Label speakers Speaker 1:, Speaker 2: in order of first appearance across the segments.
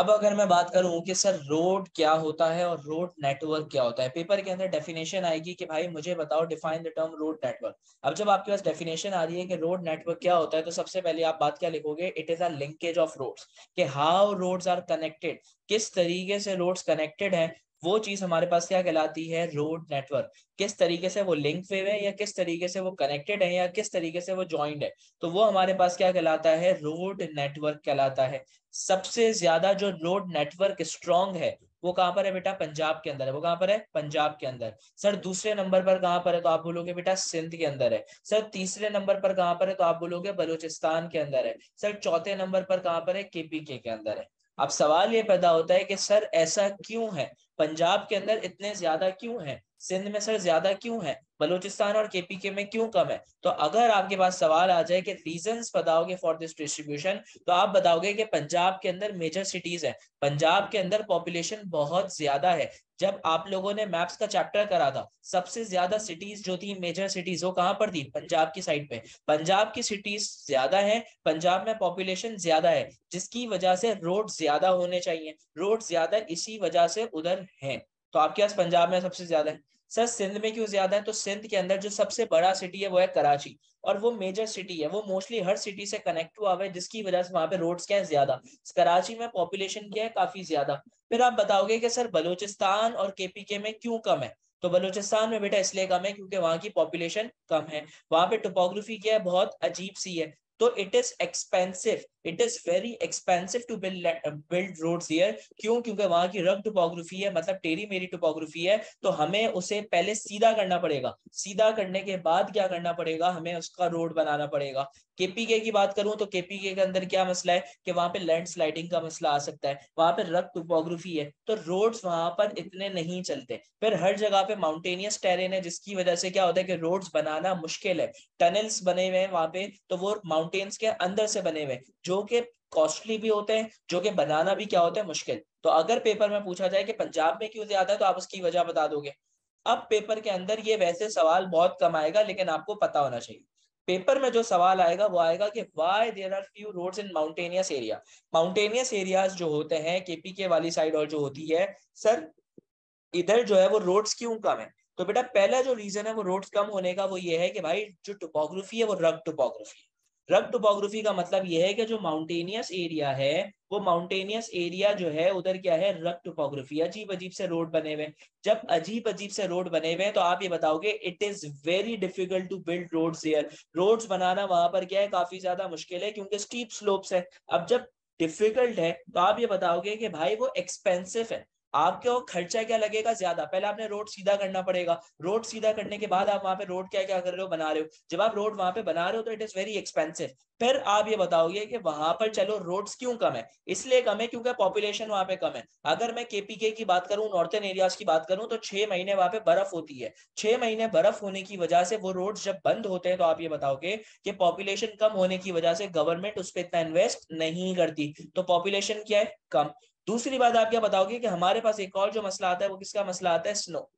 Speaker 1: अब अगर मैं बात करूं कि सर रोड क्या होता है और रोड नेटवर्क क्या होता है पेपर के अंदर डेफिनेशन आएगी कि भाई मुझे बताओ define the term road network अब जब आपके पास डेफिनेशन आ रही है कि रोड नेटवर्क क्या होता है तो सबसे पहले आप बात क्या लिखोगे it is a linkage of roads कि हाउ रोड्स आर कनेक्टेड किस तरीके से रोड्स कनेक्टेड हैं वो चीज हमारे पास क्या कहलाती है रोड नेटवर्क किस तरीके से वो लिंक वेव है या किस तरीके से वो कनेक्टेड है या किस तरीके से वो ज्वाइंट है तो वो हमारे पास क्या कहलाता है रोड नेटवर्क कहलाता है सबसे ज्यादा जो रोड नेटवर्क स्ट्रॉन्ग है वो कहाँ पर है बेटा पंजाब के अंदर है वो कहां पर है पंजाब के अंदर सर दूसरे नंबर पर कहां पर है तो आप बोलोगे बेटा सिंध के अंदर है सर तीसरे नंबर पर कहां पर है तो आप बोलोगे बलूचिस्तान के अंदर है सर चौथे नंबर पर कहाँ पर है केपीके के अंदर है अब सवाल ये पैदा होता है कि सर ऐसा क्यों है पंजाब के अंदर इतने ज्यादा क्यों हैं सिंध में सर ज्यादा क्यों है बलूचिस्तान और केपीके में क्यों कम है तो अगर आपके पास सवाल आ जाए कि रीजंस बताओगे फॉर दिस डिस्ट्रीब्यूशन तो आप बताओगे कि पंजाब के अंदर मेजर सिटीज है पंजाब के अंदर पॉपुलेशन बहुत ज्यादा है जब आप लोगों ने मैप्स का चैप्टर करा था सबसे ज्यादा सिटीज जो थी मेजर सिटीज वो कहाँ पर थी पंजाब की साइड पे पंजाब की सिटीज ज्यादा है पंजाब में पॉपुलेशन ज्यादा है जिसकी वजह से रोड ज्यादा होने चाहिए रोड ज्यादा इसी वजह से उधर है तो आपके पास पंजाब में सबसे ज्यादा है सर सिंध में क्यों ज्यादा है तो सिंध के अंदर जो सबसे बड़ा सिटी है वो है कराची और वो मेजर सिटी है वो मोस्टली हर सिटी से कनेक्ट हुआ हुआ है जिसकी वजह से वहां पे रोड्स क्या है ज्यादा कराची में पॉपुलेशन क्या है काफी ज्यादा फिर आप बताओगे कि सर बलूचिस्तान और केपीके में क्यों कम है तो बलूचिस्तान में बेटा इसलिए कम है क्योंकि वहाँ की पॉपुलेशन कम है वहां पे टोपोग्राफी क्या है बहुत अजीब सी है तो it is expensive it is very expensive to build build road here क्यों क्योंकि वहां की रग टोपोग्राफी है मतलब टेरी मेरी टोपोग्राफी है तो हमें उसे पहले सीधा करना पड़ेगा सीधा करने के बाद क्या करना पड़ेगा हमें उसका रोड बनाना पड़ेगा केपीके की बात करूं तो केपीके के अंदर क्या मसला है कि वहां पे लैंड स्लाइडिंग का मसला आ सकता है वहां पे रग टोपोग्राफी है तो रोड्स वहां पर इतने नहीं चलते फिर हर जगह पे माउंटेनियस टेरेन है जिसकी वजह से क्या होता है कि रोड्स बनाना मुश्किल है टनल्स बने हुए हैं वहां पे तो वो माउंटेन्स के अंदर से बने हुए हैं जो कि कॉस्टली भी होते हैं जो कि बनाना भी क्या होता है मुश्किल तो अगर पेपर में पूछा जाए कि पंजाब में क्यों ज्यादा है तो आप उसकी वजह बता दोगे अब पेपर के अंदर ये वैसे सवाल बहुत कम आएगा लेकिन आपको पता होना चाहिए पेपर में जो सवाल आएगा वो आएगा कि why there are few roads in mountainous area mountainous areas जो होते हैं केपी के वाली साइड और जो होती है सर इधर जो है वो रोड्स क्यों कम है तो बेटा पहला जो रीजन है वो रोड्स कम होने का वो ये है कि भाई जो टोपोग्राफी है वो रग टोपोग्राफी है रग टोपोग्राफी का मतलब यह है कि जो माउंटेनियस एरिया है वो माउंटेनियस एरिया जो है उधर क्या है रग टोपोग्राफी अजीब अजीब से रोड बने हुए जब अजीब अजीब से रोड बने हुए हैं तो आप ये बताओगे it is very difficult to build road here roads बनाना वहां पर क्या है काफी ज्यादा मुश्किल है क्योंकि स्टीप स्लोप्स है अब जब डिफिकल्ट है तो आप ये बताओगे कि भाई वो एक्सपेंसिव है आपको खर्चा क्या लगेगा ज्यादा पहले आपने रोड सीधा करना पड़ेगा रोड सीधा करने के बाद आप वहां पे रोड क्या क्या कर रहे हो बना रहे हो जब आप रोड वहां पे बना रहे हो तो इट इज वेरी एक्सपेंसिव फिर आप ये बताओगे कि वहां पर चलो रोड्स क्यों कम है इसलिए कम है क्योंकि पॉपुलेशन वहां पे कम है अगर मैं केपीके की बात करूं नॉर्थन एरियाज की बात करूं तो छह महीने वहां पे बर्फ होती है छह महीने बर्फ होने की वजह से वो रोड जब बंद होते हैं तो आप ये बताओगे कि पॉपुलेशन कम होने की वजह से गवर्नमेंट उस पर इतना इन्वेस्ट नहीं करती तो पॉपुलेशन क्या है कम दूसरी बात आप क्या बताओगे कि हमारे पास एक और जो मसला आता है वो किसका मसला आता है स्नो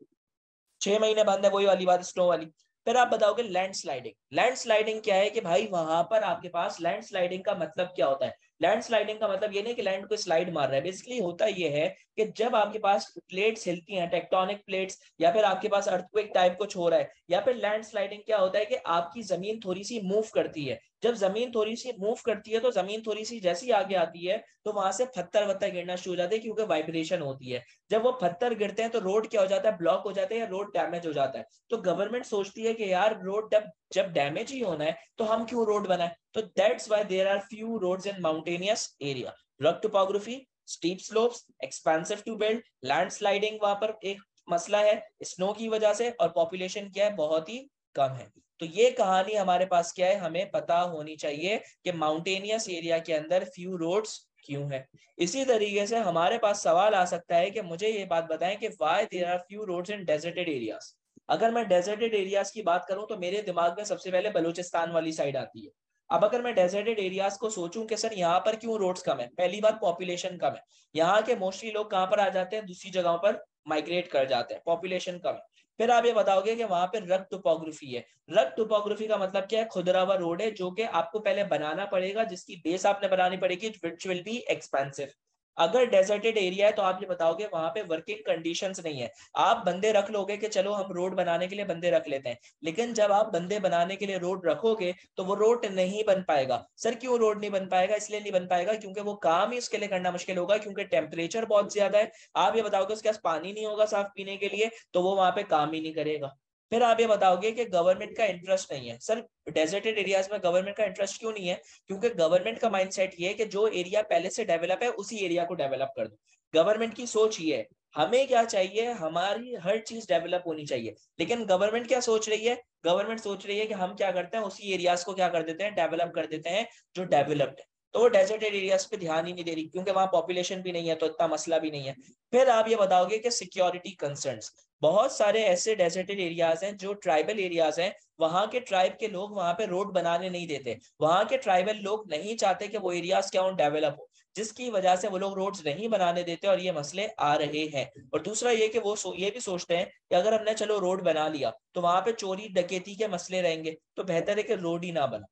Speaker 1: छह महीने बंद है वही वाली बात स्नो वाली फिर आप बताओगे लैंडस्लाइडिंग लैंडस्लाइडिंग क्या है कि भाई वहां पर आपके पास लैंडस्लाइडिंग का मतलब क्या होता है लैंडस्लाइडिंग का मतलब ये नहीं कि लैंड को स्लाइड मार रहा है बेसिकली होता ये है कि जब आपके पास प्लेट्स हिलती हैं टेक्टोनिक प्लेट्स या फिर आपके पास अर्थक्वेक टाइप कुछ हो रहा है या फिर लैंडस्लाइडिंग क्या होता है कि आपकी जमीन थोड़ी सी मूव करती है जब जमीन थोड़ी सी मूव करती है तो जमीन थोड़ी सी जैसी आगे आती है तो वहां से पत्थर वत्थर गिरना शुरू हो जाते हैं क्योंकि वाइब्रेशन होती है जब वो पत्थर गिरते हैं तो रोड क्या हो जाता है ब्लॉक हो जाता है या रोड डैमेज हो जाता है तो गवर्नमेंट सोचती है कि यार रोड जब जब डैमेज ही होना है तो हम क्यों रोड बनाए तो that's why there are few road in mountainous area rugged topography steep slopes expensive to build land sliding वहां पर एक मसला है स्नो की वजह से और पॉपुलेशन क्या है बहुत ही कम है तो ये कहानी हमारे पास क्या है हमें पता होनी चाहिए कि माउंटेनियस एरिया के अंदर फ्यू रोड्स क्यों है इसी तरीके से हमारे पास सवाल आ सकता है कि मुझे ये बात बताएं कि why there are few roads in deserted areas अगर मैं डेजर्टेड एरियाज की बात करूं तो मेरे दिमाग में सबसे पहले बलूचिस्तान वाली साइड आती है अब अगर मैं डेजर्टेड एरियाज को सोचूं कि सर यहाँ पर क्यों रोड्स कम है पहली बात पॉपुलेशन कम है यहाँ के मोस्टली लोग कहाँ पर आ जाते हैं दूसरी जगहों पर माइग्रेट कर जाते हैं पॉपुलेशन कम है फिर आप ये बताओगे कि वहां पर रक्त टोपोग्राफी है रक्त टोपोग्राफी का मतलब क्या है खुदरावा रोड है जो कि आपको पहले बनाना पड़ेगा जिसकी बेस आपने बनानी पड़ेगी विच विल बी एक्सपेंसिव अगर डेजर्टेड एरिया है तो आप ये बताओगे वहां पे वर्किंग कंडीशंस नहीं है आप बंदे रख लोगे कि चलो हम रोड बनाने के लिए बंदे रख लेते हैं लेकिन जब आप बंदे बनाने के लिए रोड रखोगे तो वो रोड नहीं बन पाएगा सर क्यों रोड नहीं बन पाएगा इसलिए नहीं बन पाएगा क्योंकि वो काम ही उसके लिए करना मुश्किल होगा क्योंकि टेम्परेचर बहुत ज्यादा है आप ये बताओगे उसके पास पानी नहीं होगा साफ पीने के लिए तो वो वहां पे काम ही नहीं करेगा फिर आप ये बताओगे कि गवर्नमेंट का इंटरेस्ट नहीं है सर डेजर्टेड एरियाज में गवर्नमेंट का इंटरेस्ट क्यों नहीं है क्योंकि गवर्नमेंट का माइंडसेट ये है कि जो एरिया पहले से डेवलप है उसी एरिया को डेवलप कर दो गवर्नमेंट की सोच ये है हमें क्या चाहिए हमारी हर चीज डेवलप होनी चाहिए लेकिन गवर्नमेंट क्या सोच रही है गवर्नमेंट सोच रही है कि हम क्या करते हैं उसी एरियाज को क्या कर देते हैं डेवलप कर देते हैं जो डेवलप्ड है तो वो डेजर्टेड एरियाज पे ध्यान ही नहीं दे रही क्योंकि वहां पॉपुलेशन भी नहीं है तो इतना मसला भी नहीं है फिर आप ये बताओगे कि सिक्योरिटी कंसर्न बहुत सारे ऐसे डेजर्टेड एरियाज हैं जो ट्राइबल एरियाज हैं वहां के ट्राइब के लोग वहां पे रोड बनाने नहीं देते वहां के ट्राइबल लोग नहीं चाहते कि वो एरियाज क्या डेवलप हो जिसकी वजह से वो लोग रोड्स नहीं बनाने देते और ये मसले आ रहे हैं और दूसरा ये कि वो ये भी सोचते हैं कि अगर हमने चलो रोड बना लिया तो वहां पे चोरी डकेती के मसले रहेंगे तो बेहतर है कि रोड ही ना बना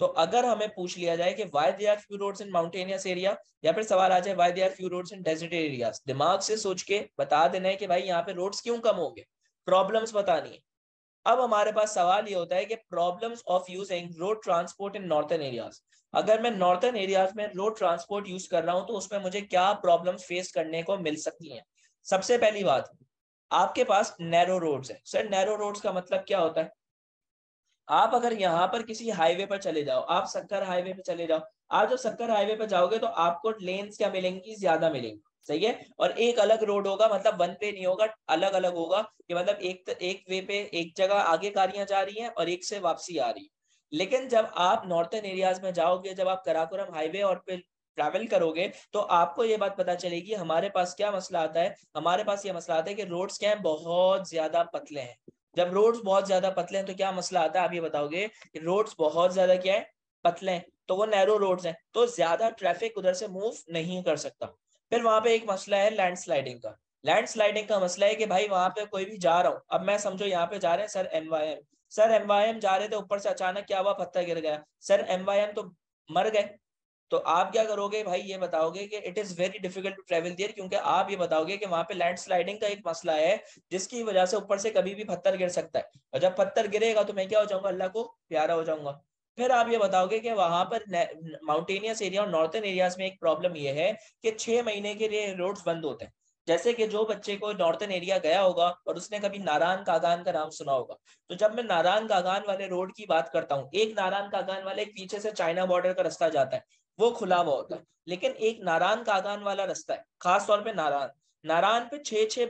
Speaker 1: तो अगर हमें पूछ लिया जाए कि why they are few roads in mountainous area या फिर सवाल आ जाए why they are few roads in desert area दिमाग से सोच के बता देना है कि भाई यहाँ पे रोड्स क्यों कम होंगे प्रॉब्लम्स बतानी है अब हमारे पास सवाल ये होता है कि problems of using road transport in northern areas अगर मैं नॉर्थन एरियाज में रोड ट्रांसपोर्ट यूज कर रहा हूँ तो उसमें मुझे क्या प्रॉब्लम फेस करने को मिल सकती है सबसे पहली बात आपके पास नैरो रोड्स है सर नैरो रोड्स का मतलब क्या होता है आप अगर यहाँ पर किसी हाईवे पर चले जाओ आप सक्कर हाईवे पर चले जाओ आप जब सक्कर हाईवे पर जाओगे तो आपको लेन्स क्या मिलेंगी ज्यादा मिलेंगी सही है और एक अलग रोड होगा मतलब वन पे नहीं होगा अलग अलग होगा कि मतलब एक एक वे पे एक जगह आगे गाड़ियां जा रही हैं और एक से वापसी आ रही है लेकिन जब आप नॉर्थन एरियाज में जाओगे जब आप कराकोरम हाईवे और पे ट्रैवल करोगे तो आपको ये बात पता चलेगी हमारे पास क्या मसला आता है हमारे पास ये मसला आता है कि रोड्स क्या है बहुत ज्यादा पतले हैं जब रोड्स बहुत ज्यादा पतले हैं तो क्या मसला आता है आप ये बताओगे रोड्स बहुत ज्यादा क्या है पतले हैं तो वो नैरो रोड्स हैं तो ज्यादा ट्रैफिक उधर से मूव नहीं कर सकता फिर वहां पे एक मसला है लैंडस्लाइडिंग का लैंडस्लाइडिंग का मसला है कि भाई वहां पे कोई भी जा रहा हूँ अब मैं समझो यहाँ पे जा रहे हैं सर एम सर एम जा रहे थे ऊपर से अचानक क्या हुआ पत्थर गिर गया सर एम तो मर गए तो आप क्या करोगे भाई ये बताओगे कि it is very difficult to travel there क्योंकि आप ये बताओगे कि वहां पे लैंडस्लाइडिंग का एक मसला है जिसकी वजह से ऊपर से कभी भी पत्थर गिर सकता है और जब पत्थर गिरेगा तो मैं क्या हो जाऊंगा अल्लाह को प्यारा हो जाऊंगा फिर आप ये बताओगे कि वहां पर माउंटेनियस एरिया और नॉर्थन एरियाज में एक प्रॉब्लम ये है कि छह महीने के लिए रोड्स बंद होते हैं जैसे कि जो बच्चे को नॉर्थन एरिया गया होगा और उसने कभी नारायण कागान का नाम सुना होगा तो जब मैं नारायण कागान वाले रोड की बात करता हूँ एक नारायण कागान वाले पीछे से चाइना बॉर्डर का रास्ता जाता है वो खुला हुआ होता है लेकिन एक नारायण कागान वाला रास्ता है खास तौर पे नारायण नारायण पे छे छे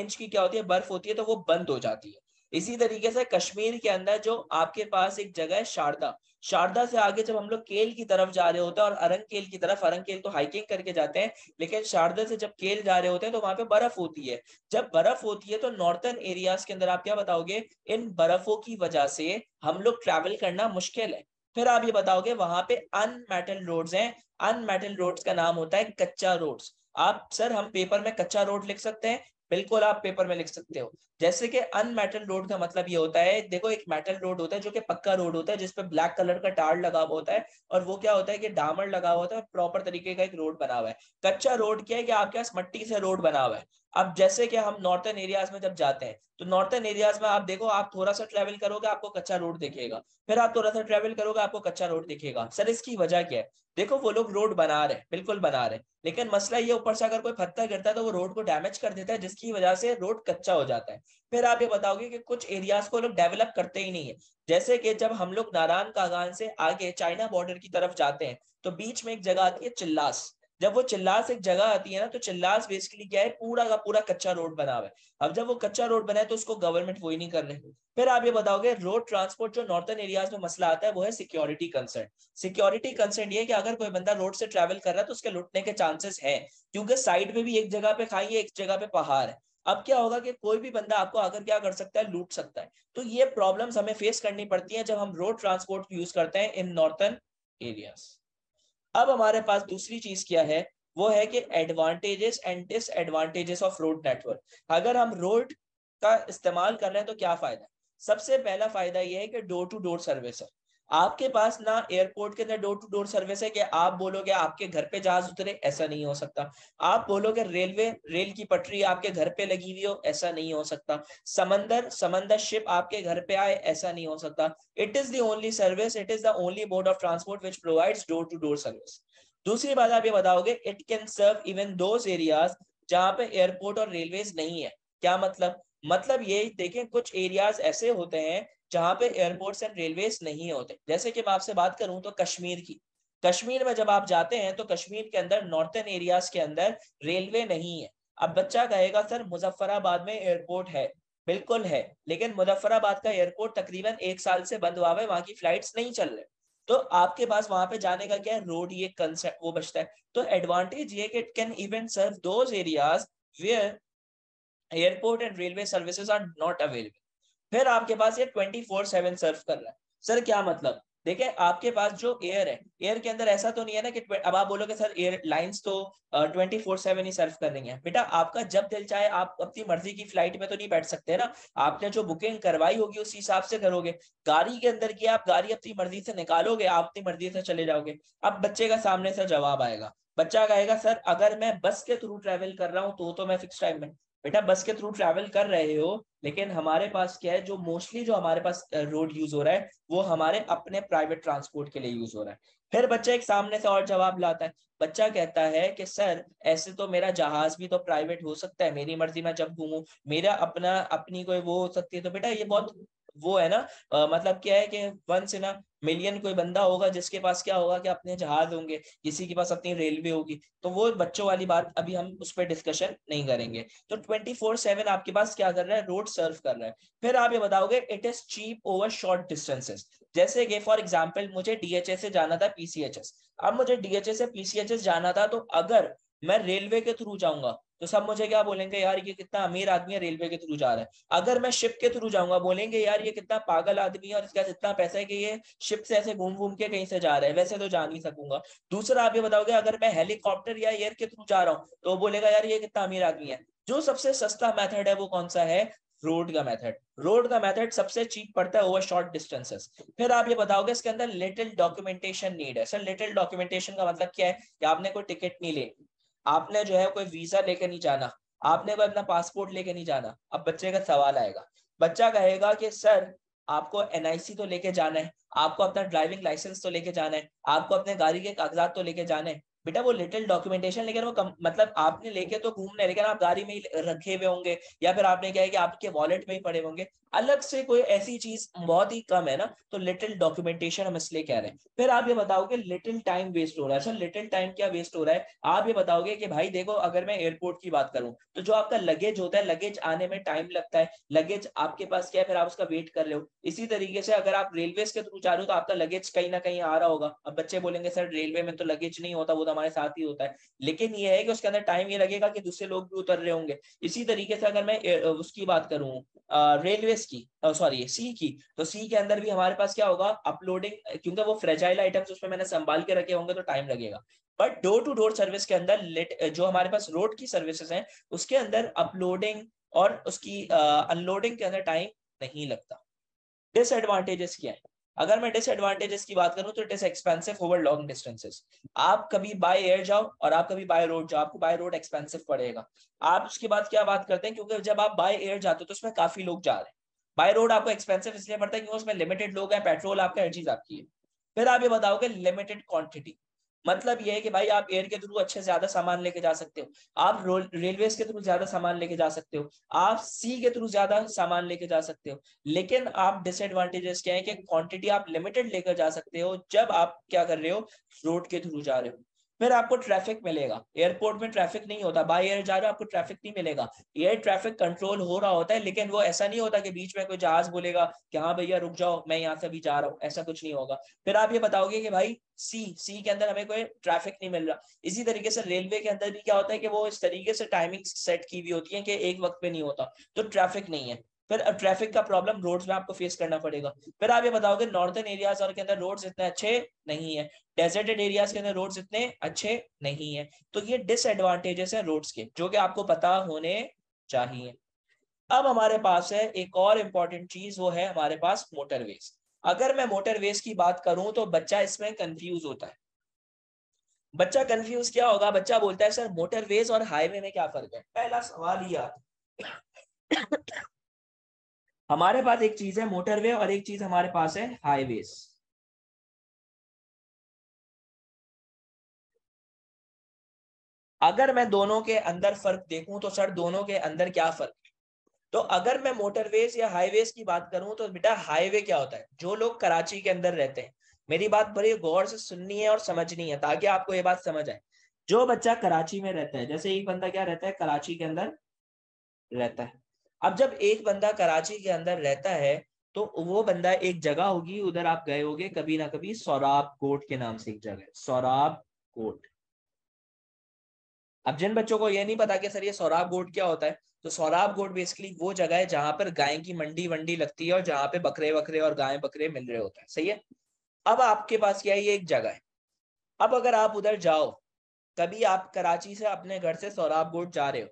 Speaker 1: इंच की क्या होती है बर्फ होती है तो वो बंद हो जाती है इसी तरीके से कश्मीर के अंदर जो आपके पास एक जगह है शारदा शारदा से आगे जब हम लोग केल की तरफ जा रहे होते हैं और अरंग केल की तरफ अरंग केल तो हाइकिंग करके जाते हैं लेकिन शारदा से जब केल जा रहे होते हैं तो वहां पे बर्फ होती है जब बर्फ होती है तो नॉर्थर्न एरियाज के अंदर आप क्या बताओगे इन बर्फों की वजह से हम लोग ट्रैवल करना मुश्किल है फिर आप ये बताओगे वहां पे अनमेटल रोड्स हैं अनमेटल रोड्स का नाम होता है कच्चा रोड्स आप सर हम पेपर में कच्चा रोड लिख सकते हैं बिल्कुल आप पेपर में लिख सकते हो जैसे कि अनमेटल रोड का मतलब ये होता है देखो एक मेटल रोड होता है जो कि पक्का रोड होता है जिसपे ब्लैक कलर का टार लगा हुआ होता है और वो क्या होता है कि डामर लगा हुआ होता है प्रॉपर तरीके का एक रोड बना हुआ है कच्चा रोड क्या है कि आपके पास मट्टी से रोड बना हुआ है अब जैसे कि हम नॉर्थन एरियाज में जब जाते हैं तो नॉर्थन एरियाज में आप देखो आप थोड़ा सा ट्रेवल करोगे आपको कच्चा रोड दिखेगा फिर आप थोड़ा सा ट्रेवल करोगे आपको कच्चा रोड दिखेगा सर इसकी वजह क्या है देखो वो लोग रोड बना रहे हैं बिल्कुल बना रहे हैं लेकिन मसला ये ऊपर से अगर कोई पत्थर गिरता है तो वो रोड को डैमेज कर देता है जिसकी वजह से रोड कच्चा हो जाता है फिर आप ये बताओगे की कुछ एरियाज को लोग डेवलप करते ही नहीं है जैसे कि जब हम लोग नारायण कागान से आगे चाइना बॉर्डर की तरफ जाते हैं तो बीच में एक जगह आती है चिल्लास जब वो चिल्लास एक जगह आती है ना तो चिल्लास बेसिकली क्या है पूरा का पूरा कच्चा रोड बना हुआ है अब जब वो कच्चा रोड बना है तो उसको गवर्नमेंट वही नहीं कर रहे फिर आप ये बताओगे रोड ट्रांसपोर्ट जो नॉर्थन एरियाज में मसला आता है वो है सिक्योरिटी कंसर्न सिक्योरिटी कंसर्न ये कि अगर कोई बंदा रोड से ट्रेवल कर रहा है तो उसके लुटने के चांसेस है क्योंकि साइड में भी एक जगह पे खाई है एक जगह पे पहाड़ है अब क्या होगा कि कोई भी बंदा आपको आकर क्या कर सकता है लूट सकता है तो ये प्रॉब्लम्स हमें फेस करनी पड़ती है जब हम रोड ट्रांसपोर्ट यूज करते हैं इन नॉर्थन एरियाज अब हमारे पास दूसरी चीज क्या है वो है कि advantages and disadvantages of road network अगर हम रोड का इस्तेमाल कर रहे हैं तो क्या फायदा सबसे पहला फायदा यह है कि डोर टू डोर सर्विस है आपके पास ना एयरपोर्ट के अंदर डोर टू डोर सर्विस है कि आप बोलोगे आपके घर पे जहाज उतरे ऐसा नहीं हो सकता आप बोलोगे रेलवे रेल की पटरी आपके घर पे लगी हुई हो ऐसा नहीं हो सकता समंदर समंदर शिप आपके घर पे आए ऐसा नहीं हो सकता it is the only service it is the only mode of transport which provides door to door service दूसरी बात आप ये बताओगे it can serve even those areas जहाँ पे एयरपोर्ट और रेलवेज नहीं है क्या मतलब मतलब ये देखें कुछ एरियाज ऐसे होते हैं जहाँ पे एयरपोर्ट्स एंड रेलवे नहीं होते जैसे कि मैं आपसे बात करूं तो कश्मीर की कश्मीर में जब आप जाते हैं तो कश्मीर के अंदर नॉर्थन एरियाज के अंदर रेलवे नहीं है अब बच्चा कहेगा सर मुजफ्फराबाद में एयरपोर्ट है बिल्कुल है लेकिन मुजफ्फराबाद का एयरपोर्ट तकरीबन एक साल से बंद हुआ है वहाँ की फ्लाइट्स नहीं चल रहे तो आपके पास वहां पे जाने का क्या है रोड ये कंसेप्ट वो बचता है तो एडवांटेज ये कि it can even serve those areas where airport and railway services are not available फिर आपके पास ये ट्वेंटी फोर सेवन सर्व कर रहा है सर क्या मतलब देखे आपके पास जो एयर है एयर के अंदर ऐसा तो नहीं है ना कि अब आप बोलोगे सर एयर लाइन्स तो ट्वेंटी फोर सेवन ही सर्व कर रही है बेटा आपका जब दिल चाहे आप अपनी मर्जी की फ्लाइट में तो नहीं बैठ सकते ना आपने जो बुकिंग करवाई होगी उस हिसाब से करोगे गाड़ी के अंदर की आप गाड़ी अपनी मर्जी से निकालोगे आप अपनी मर्जी से चले जाओगे अब बच्चे का सामने से जवाब आएगा बच्चा कहेगा सर अगर मैं बस के थ्रू ट्रेवल कर रहा हूँ तो तो मैं फिक्स टाइम में बेटा बस के थ्रू ट्रैवल कर रहे हो लेकिन हमारे पास क्या है जो मोस्टली जो हमारे पास रोड यूज हो रहा है वो हमारे अपने प्राइवेट ट्रांसपोर्ट के लिए यूज हो रहा है फिर बच्चा एक सामने से और जवाब लाता है बच्चा कहता है कि सर ऐसे तो मेरा जहाज भी तो प्राइवेट हो सकता है मेरी मर्जी में जब घूमू मेरा अपना अपनी कोई वो हो सकती है तो बेटा ये बहुत वो है ना आ, मतलब क्या है कि से ना मिलियन कोई बंदा होगा जिसके पास क्या होगा कि अपने जहाज होंगे किसी के पास अपनी रेलवे होगी तो वो बच्चों वाली बात अभी हम उस पर डिस्कशन नहीं करेंगे तो ट्वेंटी फोर सेवन आपके पास क्या कर रहा है रोड सर्व कर रहा है फिर आप ये बताओगे it is cheap over short distances जैसे कि फॉर एग्जाम्पल मुझे डीएचए से जाना था पीसीएचएस अब मुझे डीएचएस से पीसीएचएस जाना था तो अगर मैं रेलवे के थ्रू जाऊंगा तो सब मुझे क्या बोलेंगे यार ये कितना अमीर आदमी है रेलवे के थ्रू जा रहा है अगर मैं शिप के थ्रू जाऊंगा बोलेंगे यार ये कितना पागल आदमी है और इसका इतना पैसा है कि ये शिप से ऐसे घूम घूम के कहीं से जा रहा है वैसे तो जा नहीं सकूंगा दूसरा आप ये बताओगे अगर मैं हेलीकॉप्टर या एयर के थ्रू जा रहा हूँ तो बोलेगा यार ये कितना अमीर आदमी है जो सबसे सस्ता मैथड है वो कौन सा है रोड का मेथड रोड का मेथड सबसे चीप पड़ता है ओवर शॉर्ट डिस्टेंसेस फिर आप ये बताओगे इसके अंदर लिटिल डॉक्यूमेंटेशन नीड है सर लिटिल डॉक्यूमेंटेशन का मतलब क्या है कि आपने कोई टिकट नहीं ले आपने जो है कोई वीजा लेके नहीं जाना आपने कोई अपना पासपोर्ट लेके नहीं जाना अब बच्चे का सवाल आएगा बच्चा कहेगा कि सर आपको एनआईसी तो लेके जाना है आपको अपना ड्राइविंग लाइसेंस तो लेके जाना है आपको अपने गाड़ी के कागजात तो लेके जाना है बेटा वो लिटिल डॉक्यूमेंटेशन लेकर वो कम, मतलब आपने लेके तो घूमने लेकिन आप गाड़ी में ही रखे हुए होंगे या फिर आपने क्या है कि आपके वॉलेट में ही पड़े होंगे अलग से कोई ऐसी चीज बहुत ही कम है ना तो लिटिल डॉक्यूमेंटेशन हम इसलिए कह रहे हैं फिर आप ये बताओगे लिटिल टाइम वेस्ट हो रहा है सर लिटिल टाइम क्या वेस्ट हो रहा है आप ये बताओगे कि भाई देखो अगर मैं एयरपोर्ट की बात करूं तो जो आपका लगेज होता है लगेज आने में टाइम लगता है लगेज आपके पास क्या है फिर आप उसका वेट कर रहे हो इसी तरीके से अगर आप रेलवे के थ्रू जा रहे हो तो आपका लगेज कहीं ना कहीं आ रहा होगा अब बच्चे बोलेंगे सर रेलवे में तो लगेज नहीं होता वो तो खुद हमारे साथ ही होता है लेकिन ये है कि उसके अंदर टाइम ये लगेगा कि दूसरे लोग भी उतर रहे होंगे इसी तरीके से अगर मैं उसकी बात करूँ रेलवे की सॉरी सी की तो सी के अंदर भी हमारे पास क्या होगा अपलोडिंग क्योंकि वो फ्रेजाइल आइटम्स उसमें मैंने संभाल के रखे होंगे तो टाइम लगेगा but door to door service के अंदर जो हमारे पास रोड की सर्विसेज हैं उसके अंदर अपलोडिंग और उसकी अनलोडिंग के अंदर टाइम नहीं लगता डिसएडवांटेजेस क्या है अगर मैं डिसएडवांटेजेस की बात करूं तो it is expensive over long distances आप कभी बाय एयर जाओ और आप कभी बाय रोड जाओ आपको बाय रोड एक्सपेंसिव पड़ेगा आप उसके बाद क्या बात करते हैं क्योंकि जब आप बाय एयर जाते हो तो उसमें काफी लोग जा रहे हैं बाय रोड आपको एक्सपेंसिव इसलिए पड़ता है क्योंकि उसमें लिमिटेड लोग हैं पेट्रोल आपका एनर्जीज आपकी है फिर आप ये बताओगे लिमिटेड क्वांटिटी मतलब ये है कि भाई आप एयर के थ्रू अच्छे से ज्यादा सामान लेके जा सकते हो आप रेलवे के थ्रू ज्यादा सामान लेके जा सकते हो आप सी के थ्रू ज्यादा सामान लेके जा सकते हो लेकिन आप डिसएडवांटेजेस क्या है कि क्वांटिटी आप लिमिटेड लेकर जा सकते हो जब आप क्या कर रहे हो रोड के थ्रू जा रहे हो फिर आपको ट्रैफिक मिलेगा एयरपोर्ट में ट्रैफिक नहीं होता बाय एयर जा रहे हो आपको ट्रैफिक नहीं मिलेगा एयर ट्रैफिक कंट्रोल हो रहा होता है लेकिन वो ऐसा नहीं होता कि बीच में कोई जहाज बोलेगा कि हाँ भैया रुक जाओ मैं यहाँ से अभी जा रहा हूँ ऐसा कुछ नहीं होगा फिर आप ये बताओगे कि भाई सी सी के अंदर हमें कोई ट्रैफिक नहीं मिल रहा इसी तरीके से रेलवे के अंदर भी क्या होता है कि वो इस तरीके से टाइमिंग सेट की हुई होती है कि एक वक्त पे नहीं होता तो ट्रैफिक नहीं है फिर ट्रैफिक का प्रॉब्लम रोड्स में आपको फेस करना पड़ेगा फिर आप ये बताओगे नॉर्थन एरियाज और के अंदर रोड्स इतने अच्छे नहीं है डेजर्टेड एरियाज के अंदर रोड्स इतने अच्छे नहीं है तो ये डिसएडवांटेजेस है रोड्स के जो कि आपको पता होने चाहिए अब हमारे पास है एक और इंपॉर्टेंट चीज वो है हमारे पास मोटरवेज अगर मैं मोटरवेज की बात करूं तो बच्चा इसमें कंफ्यूज होता है बच्चा कंफ्यूज क्या होगा बच्चा बोलता है सर मोटरवेज और हाईवे में क्या फर्क है पहला सवाल यह आता हमारे पास एक चीज है मोटरवे और एक चीज हमारे पास है हाईवेज अगर मैं दोनों के अंदर फर्क देखूं तो सर दोनों के अंदर क्या फर्क है तो अगर मैं मोटरवेज या हाईवेज की बात करूं तो बेटा हाईवे क्या होता है जो लोग कराची के अंदर रहते हैं मेरी बात बड़ी गौर से सुननी है और समझनी है ताकि आपको ये बात समझ आए जो बच्चा कराची में रहता है जैसे एक बंदा क्या रहता है कराची के अंदर रहता है अब जब एक बंदा कराची के अंदर रहता है तो वो बंदा एक जगह होगी उधर आप गए होगे कभी ना कभी सौराब कोट के नाम से एक जगह सौराब कोट अब जिन बच्चों को ये नहीं पता कि सर ये सौराब गोट क्या होता है तो सौराब गोट बेसिकली वो जगह है जहां पर गाय की मंडी वंडी लगती है और जहां पे बकरे बकरे और गाय बकरे मिल रहे होते हैं सही है अब आपके पास क्या है ये एक जगह है अब अगर आप उधर जाओ कभी आप कराची से अपने घर से सौराब गोट जा रहे हो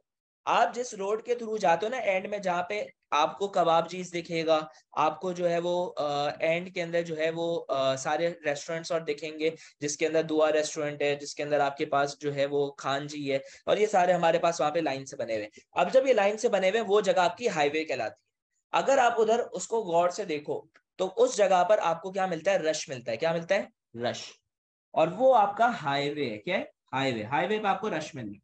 Speaker 1: आप जिस रोड के थ्रू जाते हो ना एंड में जहाँ पे आपको कबाब चीज दिखेगा आपको जो है वो एंड के अंदर जो है वो आ, सारे रेस्टोरेंट्स और दिखेंगे जिसके अंदर दुआ रेस्टोरेंट है जिसके अंदर आपके पास जो है वो खान जी है और ये सारे हमारे पास वहाँ पे लाइन से बने हुए अब जब ये लाइन से बने हुए वो जगह आपकी हाईवे कहलाती है अगर आप उधर उसको गौर से देखो तो उस जगह पर आपको क्या मिलता है रश मिलता है क्या मिलता है रश और वो आपका हाईवे है क्या हाईवे हाईवे पर आपको रश मिलना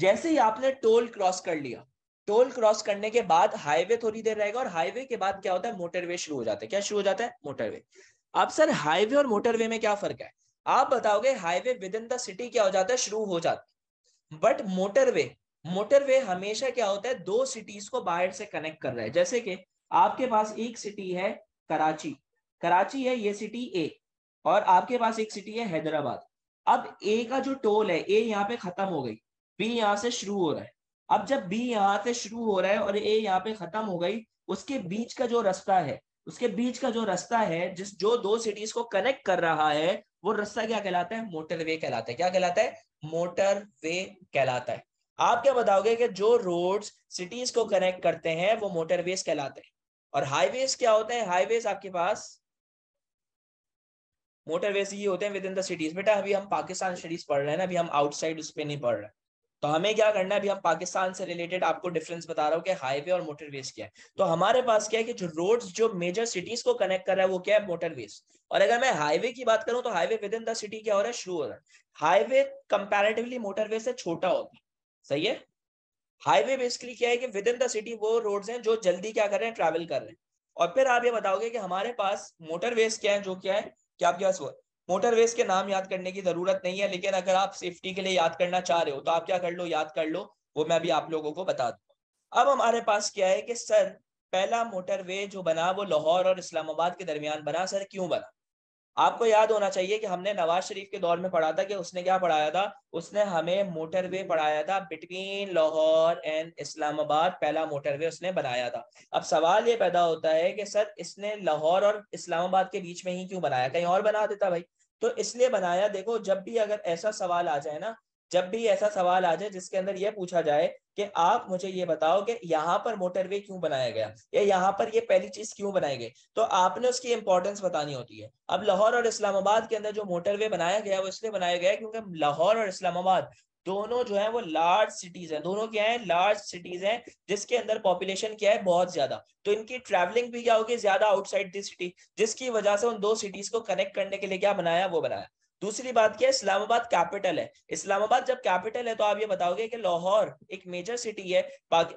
Speaker 1: जैसे ही आपने टोल क्रॉस कर लिया टोल क्रॉस करने के बाद हाईवे थोड़ी देर रहेगा और हाईवे के बाद क्या होता है मोटरवे शुरू हो जाता है क्या शुरू हो जाता है मोटरवे अब सर हाईवे और मोटरवे में क्या फर्क है आप बताओगे highway within the city क्या हो जाता है शुरू हो जाता है बट मोटरवे मोटरवे हमेशा क्या होता है दो सिटीज को बाहर से कनेक्ट कर रहा है जैसे कि आपके पास एक सिटी है कराची कराची है ये सिटी ए और आपके पास एक सिटी है हैदराबाद अब ए का जो टोल है ए यहाँ पे खत्म हो गई बी यहाँ से शुरू हो रहा है अब जब बी यहाँ से शुरू हो रहा है और ए यहाँ पे खत्म हो गई उसके बीच का जो रास्ता है उसके बीच का जो रास्ता है जिस जो दो सिटीज को कनेक्ट कर रहा है वो रास्ता क्या कहलाता है मोटरवे कहलाता है क्या कहलाता है मोटरवे कहलाता है आप क्या बताओगे कि जो रोड्स सिटीज को कनेक्ट करते हैं वो मोटरवेज कहलाते हैं और हाईवेज क्या होते हैं हाईवेज आपके पास मोटरवेज ये होते हैं विद इन द सिटीज बेटा अभी हम पाकिस्तान स्टडीज पढ़ रहे हैं ना अभी हम आउटसाइड उस पर नहीं पढ़ रहे तो हमें क्या करना है अभी आप पाकिस्तान से रिलेटेड आपको डिफरेंस बता रहा हूँ कि हाईवे और मोटरवेज क्या है तो हमारे पास क्या है कि जो रोड्स जो मेजर सिटीज को कनेक्ट कर रहा है वो क्या है मोटरवेज और अगर मैं हाईवे की बात करूं तो highway within the city क्या हो रहा है शुरू हो रहा है हाईवे कंपेरेटिवली मोटरवे से छोटा होता है सही है हाईवे बेसिकली क्या है कि विद इन द सिटी वो रोड्स हैं जो जल्दी क्या कर रहे हैं ट्रेवल कर रहे हैं और फिर आप ये बताओगे कि हमारे पास मोटरवेज क्या है जो क्या है क्या आपके पास मोटरवेज के नाम याद करने की जरूरत नहीं है लेकिन अगर आप सेफ्टी के लिए याद करना चाह रहे हो तो आप क्या कर लो याद कर लो वो मैं अभी आप लोगों को बता दूँ अब हमारे पास क्या है कि सर पहला मोटरवे जो बना वो लाहौर और इस्लामाबाद के दरमियान बना सर क्यों बना आपको याद होना चाहिए कि हमने नवाज शरीफ के दौर में पढ़ा था कि उसने क्या पढ़ाया था उसने हमें मोटरवे पढ़ाया था बिटवीन लाहौर एंड इस्लामाबाद पहला मोटरवे उसने बनाया था अब सवाल ये पैदा होता है कि सर इसने लाहौर और इस्लामाबाद के बीच में ही क्यों बनाया कहीं और बना देता भाई तो इसलिए बनाया देखो जब भी अगर ऐसा सवाल आ जाए ना जब भी ऐसा सवाल आ जाए जिसके अंदर यह पूछा जाए कि आप मुझे ये बताओ कि यहाँ पर मोटरवे क्यों बनाया गया या यहाँ पर ये पहली चीज क्यों बनाई गई तो आपने उसकी इंपॉर्टेंस बतानी होती है अब लाहौर और इस्लामाबाद के अंदर जो मोटरवे बनाया गया वो इसलिए बनाया गया क्योंकि लाहौर और इस्लामाबाद दोनों जो है वो लार्ज सिटीज हैं दोनों क्या है लार्ज सिटीज हैं जिसके अंदर पॉपुलेशन क्या है बहुत ज्यादा तो इनकी ट्रैवलिंग भी क्या होगी ज्यादा आउटसाइड दिस सिटी जिसकी वजह से उन दो सिटीज को कनेक्ट करने के लिए क्या बनाया वो बनाया दूसरी बात क्या है इस्लामाबाद कैपिटल है इस्लामाबाद जब कैपिटल है तो आप ये बताओगे कि लाहौर एक मेजर सिटी है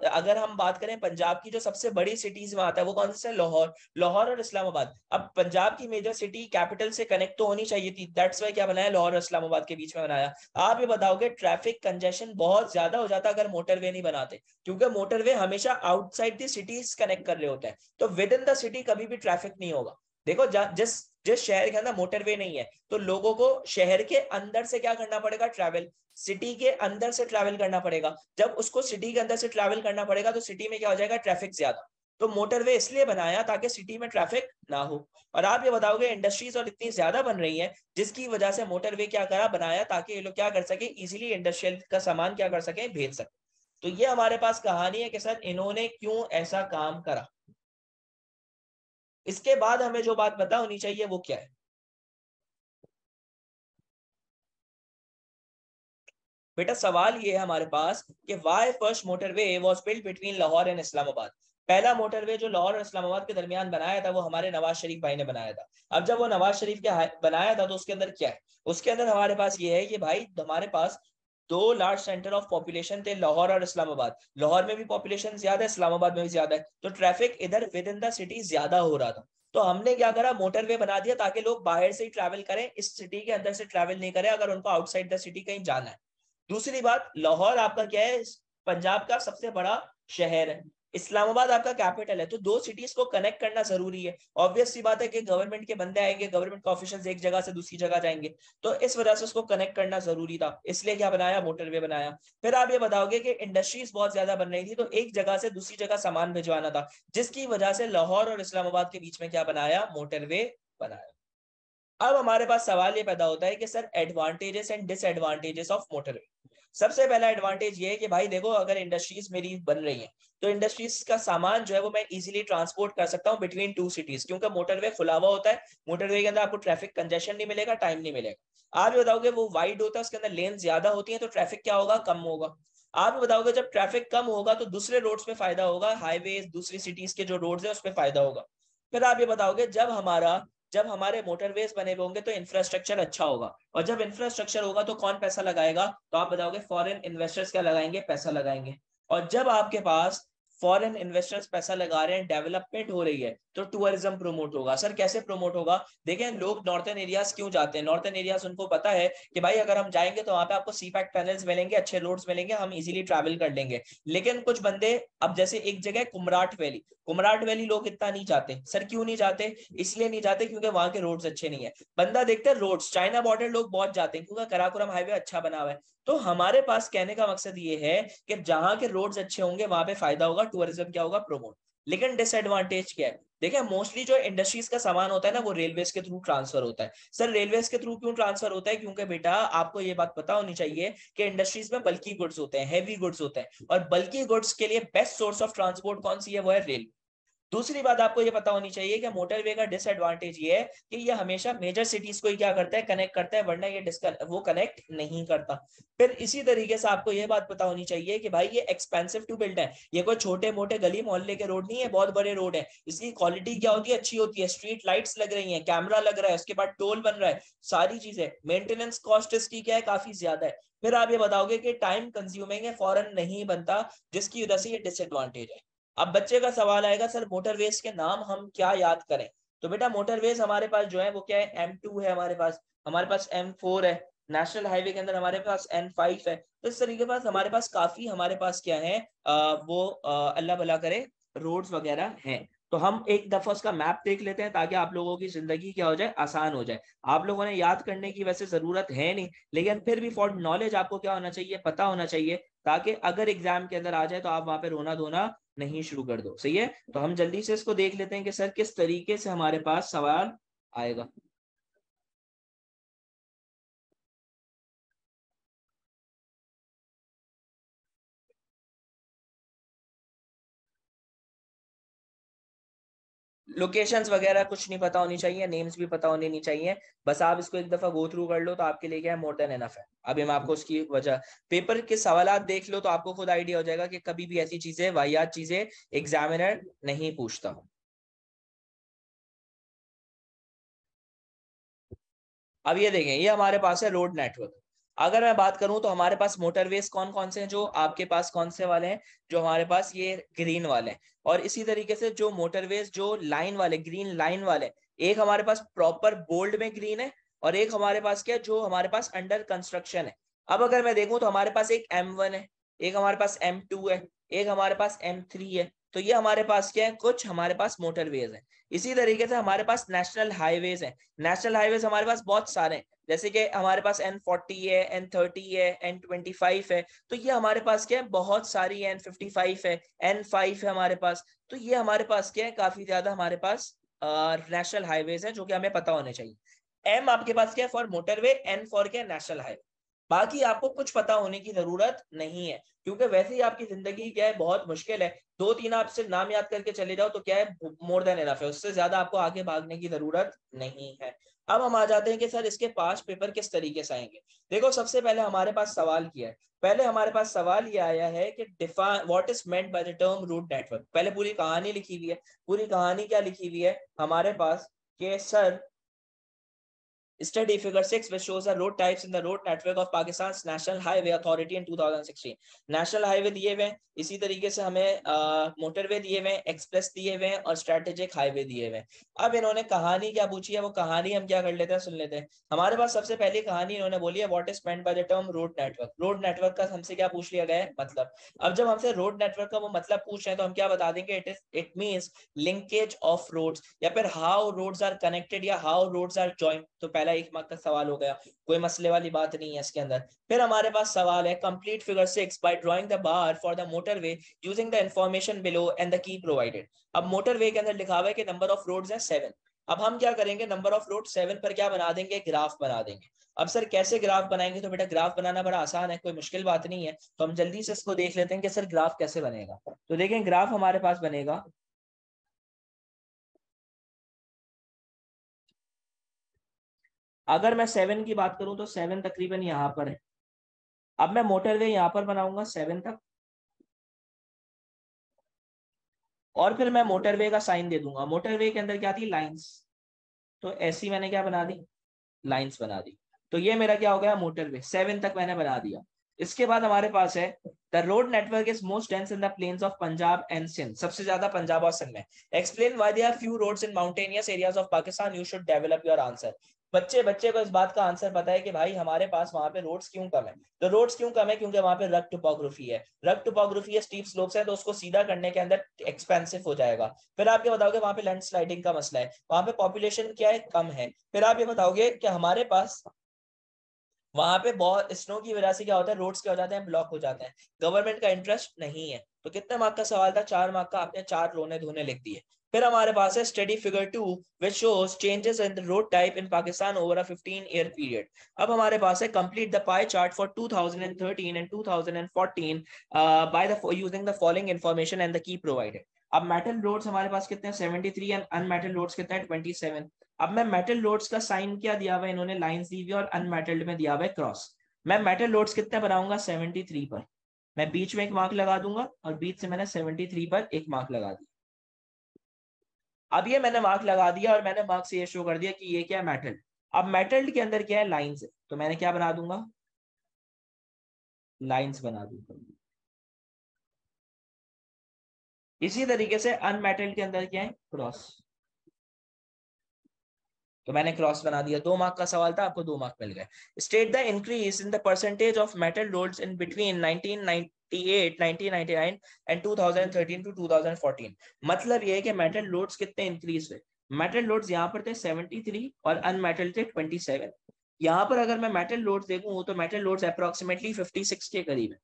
Speaker 1: अगर हम बात करें पंजाब की जो सबसे बड़ी सिटीज में आता है वो कौन सा है लाहौर लाहौर और इस्लामाबाद अब पंजाब की मेजर सिटी कैपिटल से कनेक्ट तो होनी चाहिए थी दैट्स वाई क्या बनाया लाहौर और इस्लामाबाद के बीच में बनाया आप ये बताओगे ट्रैफिक कंजेशन बहुत ज्यादा हो जाता अगर मोटर नहीं बनाते क्योंकि मोटरवे हमेशा आउटसाइड दिटीज कनेक्ट कर रहे होते हैं तो विद इन द सिटी कभी भी ट्रैफिक नहीं होगा देखो जिस जिस शहर के अंदर मोटरवे नहीं है तो लोगों को शहर के अंदर से क्या करना पड़ेगा ट्रैवल सिटी के अंदर से ट्रैवल करना पड़ेगा जब उसको सिटी के अंदर से ट्रैवल करना पड़ेगा तो सिटी में क्या हो जाएगा ट्रैफिक ज्यादा तो मोटरवे इसलिए बनाया ताकि सिटी में ट्रैफिक ना हो और आप ये बताओगे इंडस्ट्रीज और इतनी ज्यादा बन रही है जिसकी वजह से मोटरवे क्या करा बनाया ताकि ये लोग क्या कर सके इजिली इंडस्ट्रियल का सामान क्या कर सके भेज सके तो ये हमारे पास कहानी है कि सर इन्होंने क्यों ऐसा काम करा इसके बाद हमें जो बात पता
Speaker 2: होनी चाहिए वो क्या है
Speaker 1: बेटा सवाल ये है हमारे पास कि why first motorway was build between Lahore and Islamabad पहला मोटरवे जो लाहौर और इस्लामाबाद के दरमियान बनाया था वो हमारे नवाज शरीफ भाई ने बनाया था अब जब वो नवाज शरीफ के बनाया था तो उसके अंदर क्या है उसके अंदर हमारे पास ये है कि भाई हमारे पास दो लार्ज सेंटर ऑफ पॉपुलेशन थे लाहौर और इस्लामाबाद लाहौर में भी पॉपुलेशन ज्यादा है इस्लामाबाद में भी ज्यादा है तो ट्रैफिक इधर विद इन द सिटी ज्यादा हो रहा था तो हमने क्या करा मोटरवे बना दिया ताकि लोग बाहर से ही ट्रैवल करें इस सिटी के अंदर से ट्रैवल नहीं करें अगर उनको आउटसाइड द सिटी कहीं जाना है दूसरी बात लाहौर आपका क्या है पंजाब का सबसे बड़ा शहर है इस्लामाबाद आपका कैपिटल है तो दो सिटीज को कनेक्ट करना जरूरी है ऑब्वियस सी बात है कि गवर्नमेंट के बंदे आएंगे गवर्नमेंट के ऑफिशियल एक जगह से दूसरी जगह जाएंगे तो इस वजह से उसको कनेक्ट करना जरूरी था इसलिए क्या बनाया मोटरवे बनाया फिर आप ये बताओगे कि इंडस्ट्रीज बहुत ज्यादा बन रही थी तो एक जगह से दूसरी जगह सामान भिजवाना था जिसकी वजह से लाहौर और इस्लामाबाद के बीच में क्या बनाया मोटरवे बनाया अब हमारे पास सवाल ये पैदा होता है कि sir advantages and disadvantages of motorway सबसे पहला एडवांटेज ये है कि भाई देखो अगर इंडस्ट्रीज मेरी बन रही है तो इंडस्ट्रीज का सामान जो है वो मैं इजीली ट्रांसपोर्ट कर सकता हूँ बिटवीन टू सिटीज क्योंकि मोटरवे खुला हुआ होता है मोटरवे के अंदर आपको ट्रैफिक कंजेशन नहीं मिलेगा टाइम नहीं मिलेगा आप ये बताओगे वो वाइड होता है उसके अंदर लेन ज्यादा होती है तो ट्रैफिक क्या होगा कम होगा आप बताओगे जब ट्रैफिक कम होगा तो दूसरे रोड्स पे फायदा होगा हाईवे दूसरी सिटीज के जो रोड्स है उस पर फायदा होगा फिर आप ये बताओगे जब हमारा जब हमारे मोटरवेज बने हुए होंगे तो इंफ्रास्ट्रक्चर अच्छा होगा और जब इंफ्रास्ट्रक्चर होगा तो कौन पैसा लगाएगा तो आप बताओगे फॉरेन इन्वेस्टर्स क्या लगाएंगे पैसा लगाएंगे और जब आपके पास फॉरेन इन्वेस्टर्स पैसा लगा रहे हैं डेवलपमेंट हो रही है तो टूरिज्म प्रोमोट होगा सर कैसे प्रोमोट होगा देखें लोग नॉर्थन एरियाज क्यों जाते हैं नॉर्थन एरियाज उनको पता है कि भाई अगर हम जाएंगे तो वहां पे आपको सी पैक पैनल्स मिलेंगे अच्छे रोड्स मिलेंगे हम इजीली ट्रैवल कर लेंगे लेकिन कुछ बंदे अब जैसे एक जगह कुमराट वैली कुमराट वैली लोग इतना नहीं जाते सर क्यों नहीं जाते इसलिए नहीं जाते क्योंकि वहां के रोड्स अच्छे नहीं है बंदा देखते हैं रोड्स चाइना बॉर्डर लोग बहुत जाते हैं क्योंकि कराकुरम हाईवे अच्छा बना हुआ है तो हमारे पास कहने का मकसद ये है कि जहां के रोड्स अच्छे होंगे वहां पे फायदा होगा टूरिज्म क्या होगा प्रमोट लेकिन डिसएडवांटेज क्या है देखिए मोस्टली जो इंडस्ट्रीज का सामान होता है ना वो रेलवेज के थ्रू ट्रांसफर होता है सर रेलवेज के थ्रू क्यों ट्रांसफर होता है क्योंकि बेटा आपको ये बात पता होनी चाहिए कि इंडस्ट्रीज में बल्कि गुड्स होते हैं हैवी गुड्स होते हैं और बल्कि गुड्स के लिए बेस्ट सोर्स ऑफ ट्रांसपोर्ट कौन सी है वो है रेलवे दूसरी बात आपको ये पता होनी चाहिए कि मोटरवे का डिसएडवांटेज ये है कि ये हमेशा मेजर सिटीज को ही क्या करता है कनेक्ट करता है वरना ये वो कनेक्ट नहीं करता फिर इसी तरीके से आपको ये बात पता होनी चाहिए कि भाई ये एक्सपेंसिव टू बिल्ड है ये कोई छोटे मोटे गली मोहल्ले के रोड नहीं है बहुत बड़े रोड है इसकी क्वालिटी क्या होती है अच्छी होती है स्ट्रीट लाइट्स लग रही है कैमरा लग रहा है उसके बाद टोल बन रहा है सारी चीजें मेंटेनेंस कॉस्ट इसकी क्या है काफी ज्यादा है फिर आप ये बताओगे कि टाइम कंज्यूमिंग है फॉरन नहीं बनता जिसकी वजह से ये डिसएडवांटेज है अब बच्चे का सवाल आएगा सर मोटरवेज के नाम हम क्या याद करें तो बेटा मोटरवेज हमारे पास जो है वो क्या है एम टू है हमारे पास हमारे पास एम फोर है नेशनल हाईवे के अंदर हमारे पास एन फाइव है तो इस तरीके पास हमारे पास काफी हमारे पास क्या है आ, वो अल्लाह भला करे रोड्स वगैरह हैं तो हम एक दफा उसका मैप देख लेते हैं ताकि आप लोगों की जिंदगी क्या हो जाए आसान हो जाए आप लोगों ने याद करने की वैसे जरूरत है नहीं लेकिन फिर भी फॉर नॉलेज आपको क्या होना चाहिए पता होना चाहिए ताकि अगर एग्जाम के अंदर आ जाए तो आप वहां पे रोना धोना नहीं शुरू कर दो सही है तो हम जल्दी से इसको देख लेते हैं कि सर किस तरीके से हमारे पास सवाल
Speaker 2: आएगा लोकेशंस वगैरह कुछ नहीं पता होनी चाहिए
Speaker 1: नेम्स भी पता होने नहीं चाहिए बस आप इसको एक दफा गो थ्रू कर लो तो आपके लिए क्या है मोर देन एनफ है अभी मैं आपको उसकी वजह पेपर के सवाल देख लो तो आपको खुद आइडिया हो जाएगा कि कभी भी ऐसी चीजें वाहियात चीजें एग्जामिनर नहीं पूछता हूं अब ये देखें ये हमारे पास है रोड नेटवर्क अगर मैं बात करूं तो हमारे पास मोटरवेज कौन कौन से हैं जो आपके पास कौन से वाले हैं जो हमारे पास ये ग्रीन वाले हैं और इसी तरीके से जो मोटरवेज जो लाइन वाले ग्रीन लाइन वाले एक हमारे पास प्रॉपर बोल्ड में ग्रीन है और एक हमारे पास क्या जो हमारे पास अंडर कंस्ट्रक्शन है अब अगर मैं देखूं तो हमारे पास एक एम वन है एक हमारे पास एम टू है एक हमारे पास एम थ्री है तो ये हमारे पास क्या है कुछ हमारे पास मोटरवेज है इसी तरीके से हमारे पास नेशनल हाईवेज है नेशनल हाईवेज हमारे पास बहुत सारे हैं जैसे कि हमारे पास एन फोर्टी है एन थर्टी है एन ट्वेंटी फाइव है तो ये हमारे पास क्या है बहुत सारी एन फिफ्टी फाइव है एन फाइव है हमारे पास तो ये हमारे पास क्या है काफी ज्यादा हमारे पास नेशनल हाईवेज है जो कि हमें पता होने चाहिए एम आपके पास क्या है फॉर मोटरवे एन फॉर क्या नेशनल हाईवे बाकी आपको कुछ पता होने की जरूरत नहीं है क्योंकि वैसे ही आपकी जिंदगी क्या है बहुत मुश्किल है दो तीन आप सिर्फ नाम याद करके चले जाओ तो क्या है मोर देन इनफ है उससे ज्यादा आपको आगे भागने की जरूरत नहीं है अब हम आ जाते हैं कि सर इसके पास पेपर किस तरीके से आएंगे देखो सबसे पहले हमारे पास सवाल किया है पहले हमारे पास सवाल ये आया है कि define what is meant by the term route network पहले पूरी कहानी लिखी हुई है पूरी कहानी क्या लिखी हुई है हमारे पास कि sir Study figure 6, which shows the road types in the road network of Pakistan's National Highway Authority in 2016. National Highway दिए हुए इसी तरीके से हमें मोटरवे दिए हुए एक्सप्रेस दिए हुए और स्ट्रेटेजिक हाईवे दिए हुए अब इन्होंने कहानी क्या पूछी है वो कहानी हम क्या कर लेते हैं सुन लेते हैं हमारे पास सबसे पहली कहानी इन्होंने बोली है what is meant by the term road network road network का हमसे क्या पूछ लिया गया है मतलब अब जब हमसे रोड नेटवर्क का वो मतलब पूछ रहे हैं तो हम क्या बता देंगे it is it means linkage of roads या फिर हाउ रोड आर कनेक्टेड या हाउ रोड आर ज्वाइंट तो पहला एक मार्क का सवाल हो गया कोई मसले वाली बात नहीं है इसके अंदर फिर हमारे पास सवाल है complete figure six by drawing the bar for the motorway using the information below and the key provided अब मोटर वे के अंदर लिखा हुआ है कि नंबर ऑफ रोड है सेवन अब हम क्या करेंगे नंबर ऑफ रोड सेवन पर क्या बना देंगे ग्राफ बना देंगे अब सर कैसे ग्राफ बनाएंगे तो बेटा ग्राफ बनाना बड़ा आसान है कोई मुश्किल बात नहीं है तो हम जल्दी से इसको देख लेते हैं कि सर ग्राफ कैसे बनेगा तो देखें ग्राफ
Speaker 2: हमारे पास बनेगा अगर मैं सेवन की बात करूं तो सेवन तकरीबन यहां पर है अब मैं मोटरवे यहां पर बनाऊंगा सेवन तक
Speaker 1: और फिर मैं मोटरवे का साइन दे दूंगा मोटरवे के अंदर क्या थी लाइंस तो ऐसी मैंने क्या बना दी लाइंस बना दी तो ये मेरा क्या हो गया मोटरवे सेवन तक मैंने बना दिया इसके बाद हमारे पास है the road network is most dense in the plains of Punjab and Sindh सबसे ज्यादा पंजाब और सिंध में explain they are few roads in mountainous areas of Pakistan you should develop your answer बच्चे बच्चे को इस बात का आंसर पता है कि भाई हमारे पास वहां पे रोड्स क्यों कम है तो रोड्स क्यों कम है क्योंकि वहां पे रग टोपोग्राफी है रग टोपोग्राफी है स्टीप स्लोप्स है तो उसको सीधा करने के अंदर एक्सपेंसिव हो जाएगा फिर आप ये बताओगे वहां पे लैंड स्लाइडिंग का मसला है वहां पे पॉपुलेशन क्या है कम है फिर आप ये बताओगे कि हमारे पास वहां पे बहुत स्नो की वजह से क्या होता है रोड्स क्या हो जाते हैं ब्लॉक हो जाते हैं गवर्नमेंट का इंटरेस्ट नहीं है तो कितने मार्क का सवाल था चार मार्क का आपने चार रोने धोने लिख दिए फिर हमारे पास है study figure two which shows changes in the road type in Pakistan over a 15 year period अब हमारे पास है complete the pie chart for 2013 and 2014 by the using the following information and the key provided अब metal roads हमारे पास कितने हैं 73 and unmetalled roads कितने हैं 27 अब मैं मेटल रोड्स का साइन क्या दिया हुआ है इन्होंने लाइंस दी हुई और अनमेटल्ड में दिया हुआ है क्रॉस मैं मेटल रोड्स कितने बनाऊंगा 73 पर मैं बीच में एक मार्क लगा दूंगा और बीच से मैंने 73 पर एक मार्क लगा दिया अब ये मैंने मार्क लगा दिया और मैंने मार्क से ये शो कर दिया कि ये क्या मेटल अब मेटल के अंदर क्या है लाइन्स है तो मैंने क्या बना दूंगा
Speaker 2: लाइन्स बना दूंगा
Speaker 1: इसी तरीके से अनमेटल के अंदर क्या है क्रॉस तो मैंने क्रॉस बना दिया दो मार्क का सवाल था आपको दो मार्क मिल गए state the increase in the percentage of metal roads in between 1998 1999 and 2013 to 2014 मतलब ये है कि मेटल कितने इंक्रीज हुए मेटल लोड्स यहाँ पर थे 73 और अनमेटल थे 27 यहाँ पर अगर मैं मेटल लोड्स देखूँ तो मेटल लोड्स अप्रोक्सीमेटली 56 के करीब है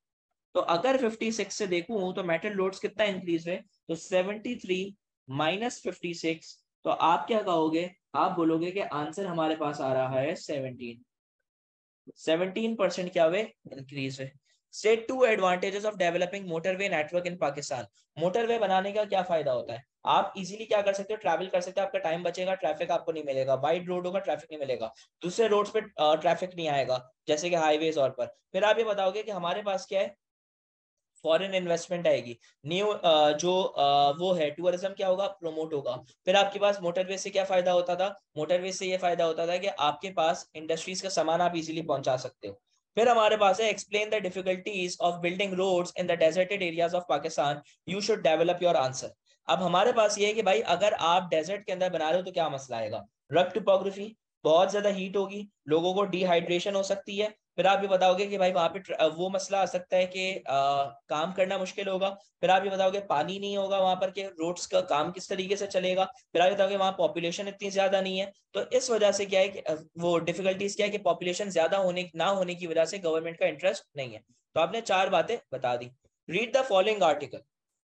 Speaker 1: तो अगर 56 से देखूँ तो मेटल लोड्स कितना इंक्रीज हुए तो थ्री माइनस तो आप क्या कहोगे आप बोलोगे कि आंसर हमारे पास आ रहा है सेवनटीन सेवनटीन परसेंट क्या हुए इंक्रीज है से two advantages of developing motorway network in Pakistan motorway बनाने का क्या फायदा होता है आप इजीली क्या कर सकते हो ट्रैवल कर सकते हो आपका टाइम बचेगा ट्रैफिक आपको नहीं मिलेगा वाइड रोड होगा ट्रैफिक नहीं मिलेगा दूसरे रोड पे ट्रैफिक नहीं आएगा जैसे कि हाईवेज और पर फिर आप ये बताओगे कि हमारे पास क्या है फॉरेन इन्वेस्टमेंट आएगी न्यू जो वो है टूरिज्म क्या होगा प्रोमोट होगा फिर आपके पास मोटरवे से क्या फायदा होता था मोटरवे से ये फायदा होता था कि आपके पास इंडस्ट्रीज का सामान आप इजीली पहुंचा सकते हो फिर हमारे पास है explain the difficulties of building roads in the deserted areas of Pakistan you should develop your answer अब हमारे पास ये है कि भाई अगर आप डेजर्ट के अंदर बना रहे हो तो क्या मसला आएगा रब टोपोग्राफी बहुत ज्यादा हीट होगी लोगों को डिहाइड्रेशन हो सकती है फिर आप ये बताओगे कि भाई वहां पे वो मसला आ सकता है कि आ, काम करना मुश्किल होगा फिर आप ये बताओगे पानी नहीं होगा वहां पर के रोड्स का काम किस तरीके से चलेगा फिर आप बताओगे वहाँ पॉपुलेशन इतनी ज्यादा नहीं है तो इस वजह से क्या है कि वो डिफिकल्टीज क्या है कि पॉपुलेशन ज्यादा होने ना होने की वजह से गवर्नमेंट का इंटरेस्ट नहीं है तो आपने चार बातें बता दी read the following article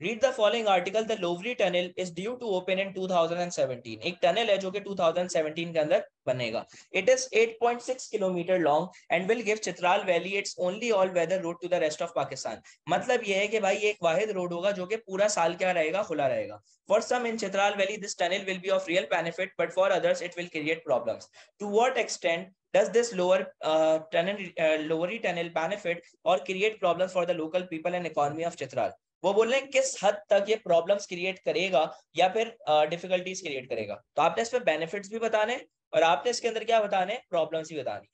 Speaker 1: read the following article the Lowari tunnel is due to open in 2017 एक टनल है जो कि 2017 के अंदर बनेगा it is 8.6 kilometre long and will give Chitral valley its only all weather road to the rest of Pakistan मतलब यह है कि भाई एक वाहिद रोड होगा जो कि पूरा साल क्या रहेगा खुला रहेगा for some in Chitral valley this tunnel will be of real benefit but for others it will create problems to what extent does this lower uh, tunnel uh, lowery tunnel benefit or create problems for the local people and economy of chitral वो बोल रहे हैं किस हद तक ये problems create करेगा या फिर डिफिकल्टीज uh, क्रिएट करेगा तो आपने इसमें बेनिफिट्स भी बताने और आपने इसके अंदर क्या बताने प्रॉब्लम्स भी बतानी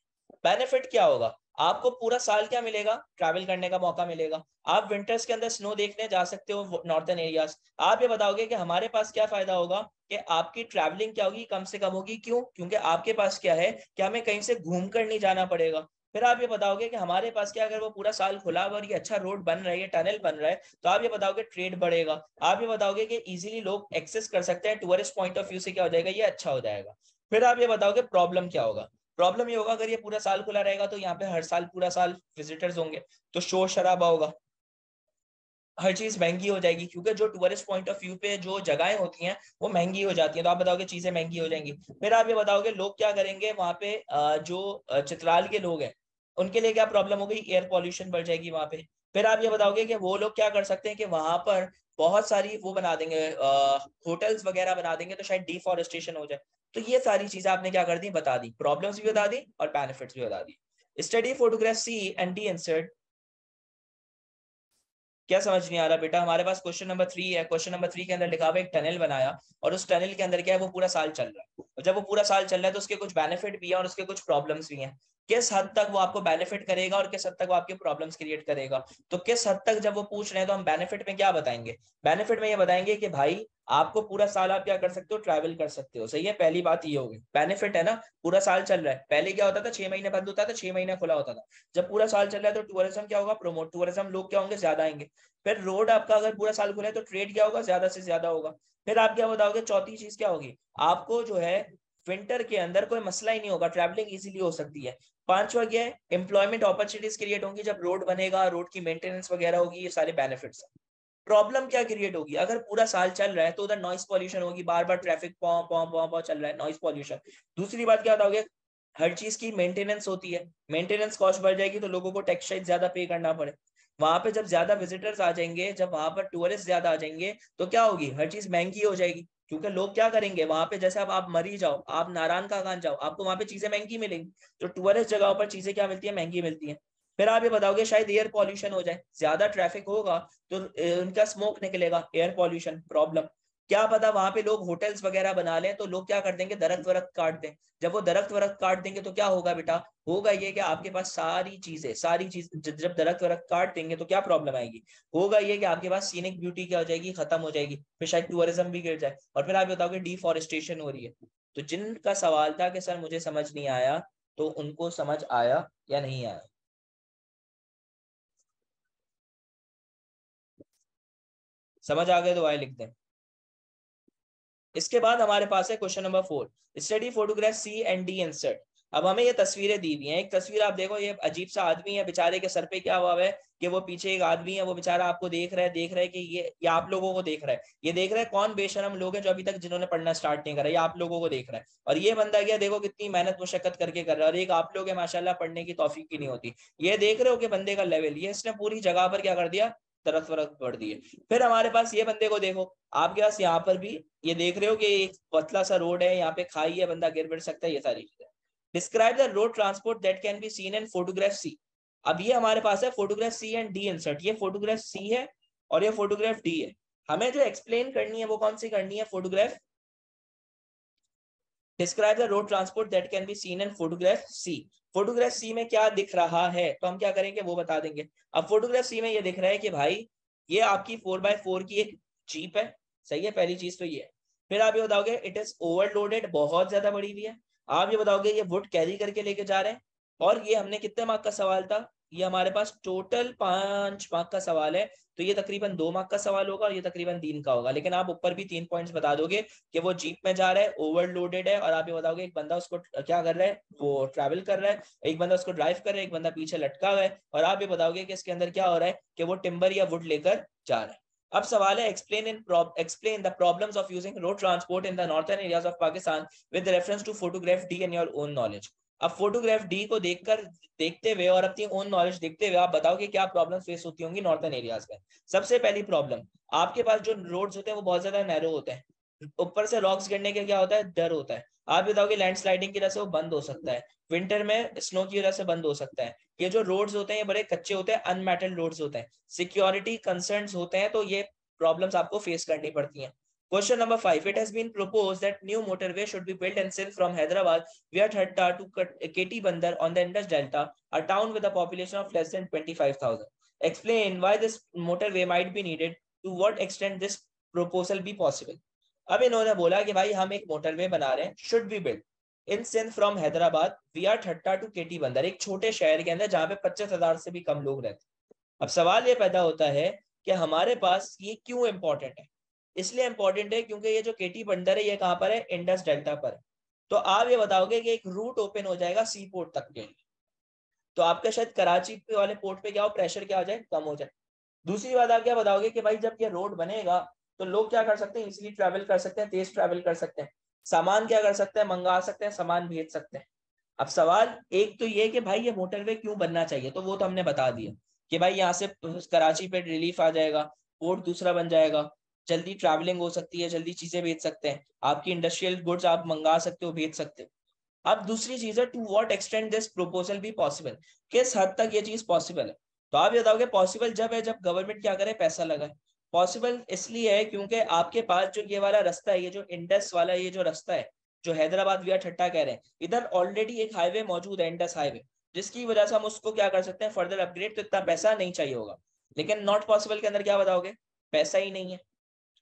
Speaker 1: बेनिफिट क्या होगा आपको पूरा साल क्या मिलेगा ट्रैवल करने का मौका मिलेगा आप विंटर्स के अंदर स्नो देखने जा सकते हो नॉर्थन एरियाज आप ये बताओगे कि हमारे पास क्या फायदा होगा कि आपकी ट्रैवलिंग क्या होगी कम से कम होगी क्यों क्योंकि आपके पास क्या है कि हमें कहीं से घूम कर नहीं जाना पड़ेगा फिर आप ये बताओगे कि हमारे पास क्या अगर वो पूरा साल खुला और ये अच्छा रोड बन रहा है टनल बन रहा है तो आप ये बताओगे ट्रेड बढ़ेगा आप ये बताओगे कि इजीली लोग एक्सेस कर सकते हैं टूरिस्ट पॉइंट ऑफ व्यू से क्या हो जाएगा ये अच्छा हो जाएगा फिर आप ये बताओगे प्रॉब्लम क्या होगा प्रॉब्लम ये होगा अगर ये पूरा साल खुला रहेगा तो यहाँ पे हर साल पूरा साल विजिटर्स होंगे तो शोर शराबा होगा हर चीज महंगी हो जाएगी क्योंकि जो टूरिस्ट पॉइंट ऑफ व्यू पे जो जगहें होती हैं वो महंगी हो जाती हैं तो आप बताओगे चीजें महंगी हो जाएंगी फिर आप ये बताओगे लोग क्या करेंगे वहाँ पे जो चित्राल के लोग हैं उनके लिए क्या प्रॉब्लम होगी एयर पॉल्यूशन बढ़ जाएगी वहां पे फिर आप ये बताओगे कि वो लोग क्या कर सकते हैं कि वहां पर बहुत सारी वो बना देंगे होटल्स वगैरह बना देंगे तो शायद डिफॉरेस्टेशन हो जाए तो ये सारी चीजें आपने क्या कर दी बता दी प्रॉब्लम्स भी बता दी और बेनिफिट्स भी बता दी study photograph C and D क्या समझ नहीं आ रहा बेटा हमारे पास क्वेश्चन नंबर थ्री है क्वेश्चन नंबर थ्री के अंदर लिखा हुआ एक टनल बनाया और उस टनल के अंदर क्या है वो पूरा साल चल रहा है जब वो पूरा साल चल रहा है तो उसके कुछ बेनिफिट भी है और उसके कुछ प्रॉब्लम्स भी हैं किस हद तक वो आपको बेनिफिट करेगा और किस हद तक वो आपकी प्रॉब्लम्स क्रिएट करेगा तो किस हद तक जब वो पूछ रहे हैं तो हम बेनिफिट में क्या बताएंगे बेनिफिट में ये बताएंगे कि भाई आपको पूरा साल आप क्या कर सकते हो ट्रैवल कर सकते हो सही है पहली बात ये होगी बेनिफिट है ना पूरा साल चल रहा है पहले क्या होता था छह महीने बंद होता था छह महीने खुला होता था जब पूरा साल चल रहा है तो टूरिज्म क्या होगा प्रोमोट टूरिज्म लोग क्या होंगे ज्यादा आएंगे फिर रोड आपका अगर पूरा साल खुला है तो ट्रेड क्या होगा ज्यादा से ज्यादा होगा फिर आप क्या बताओगे चौथी चीज क्या होगी आपको जो है विंटर के अंदर कोई मसला ही नहीं होगा ट्रैवलिंग इजीली हो सकती है पांचवा क्या है एम्प्लॉयमेंट अपॉर्चुनिटीज क्रिएट होंगी जब रोड बनेगा रोड की मेंटेनेंस वगैरह होगी ये सारे बेनिफिट्स हैं प्रॉब्लम क्या क्रिएट होगी अगर पूरा साल चल रहा है तो उधर नॉइस पॉल्यूशन होगी बार बार ट्रैफिक पॉ पॉ पॉ पॉ चल रहा है नॉइस पॉल्यूशन दूसरी बात क्या बताओगे हर चीज की मेंटेनेंस होती है मेंटेनेंस कॉस्ट बढ़ जाएगी तो लोगों को टैक्स ज्यादा पे करना पड़े वहां पे जब ज्यादा विजिटर्स आ जाएंगे जब वहां पर टूरिस्ट ज्यादा आ जाएंगे तो क्या होगी हर चीज महंगी हो जाएगी क्योंकि लोग क्या करेंगे वहां पे जैसे अब आप मरी जाओ आप नारायण का खान जाओ आपको वहां पे चीजें महंगी मिलेंगी तो टूरिस्ट जगहों पर चीजें क्या मिलती है महंगी मिलती है फिर आप ये बताओगे शायद एयर पॉल्यूशन हो जाए ज्यादा ट्रैफिक होगा तो उनका स्मोक निकलेगा एयर पॉल्यूशन प्रॉब्लम क्या पता वहां पे लोग होटल्स वगैरह बना लें तो लोग क्या कर देंगे दरख्त वरख्त काट दें जब वो दरख्त वरख्त काट देंगे तो क्या होगा बेटा होगा ये कि आपके पास सारी चीजें सारी चीज जब दरख्त वरख्त काट देंगे तो क्या प्रॉब्लम आएगी होगा ये कि आपके पास सीनिक ब्यूटी क्या हो जाएगी खत्म हो जाएगी फिर शायद टूरिज्म भी गिर जाए और फिर आप बताओगे डिफॉरेस्टेशन हो रही है तो जिनका सवाल था कि सर मुझे समझ नहीं आया तो उनको समझ आया या नहीं आया
Speaker 2: समझ आ गए तो आए लिख
Speaker 1: दें इसके बाद हमारे पास है question number four study photograph C and D insert अब हमें ये तस्वीरें दी हुई हैं एक तस्वीर आप देखो ये अजीब सा आदमी है बेचारे के सर पे क्या हुआ है कि वो पीछे एक आदमी है वो बेचारा आपको देख रहा है देख रहा है कि ये ये आप लोगों को देख रहा है ये देख रहा है कौन बेशरम लोग हैं जो अभी तक जिन्होंने पढ़ना स्टार्ट नहीं करा ये आप लोगों को देख रहा है और ये बंदा क्या देखो कितनी मेहनत मुशक्कत करके कर रहा है और एक आप लोग है माशाला पढ़ने की तोफीक की नहीं होती ये देख रहे हो कि बंदे का लेवल ये इसने पूरी जगह पर क्या कर दिया तरफ तरफ बढ़ दिए फिर हमारे पास ये बंदे को देखो आपके पास यहाँ पर भी ये देख रहे हो कि एक पतला सा रोड है यहाँ पे खाई है बंदा गिर बैठ सकता है ये सारी चीजें describe the road transport that can be seen and photograph C अब ये हमारे पास है photograph C and D insert ये फोटोग्राफ सी है और ये फोटोग्राफ डी है हमें जो एक्सप्लेन करनी है वो कौन सी करनी है photograph describe the road transport that can be seen and photograph C photograph C में क्या दिख रहा है तो हम क्या करेंगे वो बता देंगे अब फोटोग्राफ सी में ये दिख रहा है कि भाई ये आपकी फोर बाय फोर की एक जीप है सही है पहली चीज तो ये है फिर आप ये बताओगे इट इज ओवरलोडेड बहुत ज्यादा बड़ी हुई है आप ये बताओगे ये वुड कैरी करके लेके जा रहे हैं और ये हमने कितने मार्क का सवाल था ये हमारे पास टोटल पांच मार्क का सवाल है तो ये तकरीबन दो मार्क का सवाल होगा और ये तकरीबन तीन का होगा लेकिन आप ऊपर भी तीन पॉइंट्स बता दोगे कि वो जीप में जा रहा है ओवरलोडेड है और आप ये बताओगे एक बंदा उसको क्या कर रहा है वो ट्रैवल कर रहा है एक बंदा उसको ड्राइव कर रहा है एक बंदा पीछे लटका हुआ है और आप ये बताओगे कि इसके अंदर क्या हो रहा है कि वो टिम्बर या वुड लेकर जा रहा है अब सवाल है explain in explain the problems of using road transport in the northern areas of Pakistan with reference to photograph D and your own knowledge अब फोटोग्राफ डी को देखकर देखते हुए और अपनी ओन नॉलेज देखते हुए आप बताओ कि क्या प्रॉब्लम फेस होती होंगी नॉर्थन एरियाज में सबसे पहली प्रॉब्लम आपके पास जो रोड्स होते हैं वो बहुत ज्यादा नैरो होते हैं ऊपर से रॉक्स गिरने का क्या होता है डर होता है आप बताओगे लैंडस्लाइडिंग की वजह से वो बंद हो सकता है विंटर में स्नो की वजह से बंद हो सकता है ये जो रोड्स होते हैं ये बड़े कच्चे होते हैं अनमेटल रोड्स होते हैं सिक्योरिटी कंसर्न होते हैं तो ये प्रॉब्लम्स आपको फेस करनी पड़ती हैं Question number five. It has been proposed that new motorway should be built and sent from Hyderabad via Thatta to KT Bandar on the Indus Delta, a town with a population of less than 25,000. Explain why this motorway might be needed, to what extent this proposal be possible. अब इन्होंने बोला कि भाई हम एक motorway बना रहे हैं should be build in Sindh from Hyderabad via Thatta to Keti Bandar एक छोटे शहर के अंदर जहां पे पच्चीस हजार से भी कम लोग रहते हैं अब सवाल ये पैदा होता है कि हमारे पास ये क्यों इम्पोर्टेंट है इसलिए इंपॉर्टेंट है क्योंकि ये जो केटी बंडर है ये कहाँ पर है इंडस डेल्टा पर है तो आप ये बताओगे कि एक रूट ओपन हो जाएगा सी पोर्ट तक के लिए तो आपका शायद कराची वाले पोर्ट पे क्या हो प्रेशर क्या हो जाए कम हो जाए दूसरी बात आप क्या बताओगे कि भाई जब ये रोड बनेगा तो लोग क्या कर सकते हैं इजिली ट्रैवल कर सकते हैं तेज ट्रैवल कर सकते हैं सामान क्या कर सकते हैं मंगा सकते हैं सामान भेज सकते हैं अब सवाल एक तो ये कि भाई ये मोटरवे क्यों बनना चाहिए तो वो तो हमने बता दिया कि भाई यहाँ से कराची पे रिलीफ आ जाएगा पोर्ट दूसरा बन जाएगा जल्दी ट्रैवलिंग हो सकती है जल्दी चीजें बेच सकते हैं आपकी इंडस्ट्रियल गुड्स आप मंगा सकते हो बेच सकते हो अब दूसरी चीज है to what extent this proposal भी पॉसिबल किस हद तक ये चीज पॉसिबल है तो आप ये बताओगे पॉसिबल जब है जब गवर्नमेंट क्या करे पैसा लगाए पॉसिबल इसलिए है क्योंकि आपके पास जो ये वाला रास्ता है ये जो इंडस वाला ये जो रास्ता है जो हैदराबाद वीआर ठट्टा कह रहे हैं इधर ऑलरेडी एक हाईवे मौजूद है इंडस हाईवे जिसकी वजह से हम उसको क्या कर सकते हैं फर्दर अपग्रेड तो इतना पैसा नहीं चाहिए होगा लेकिन नॉट पॉसिबल के अंदर क्या बताओगे पैसा ही नहीं है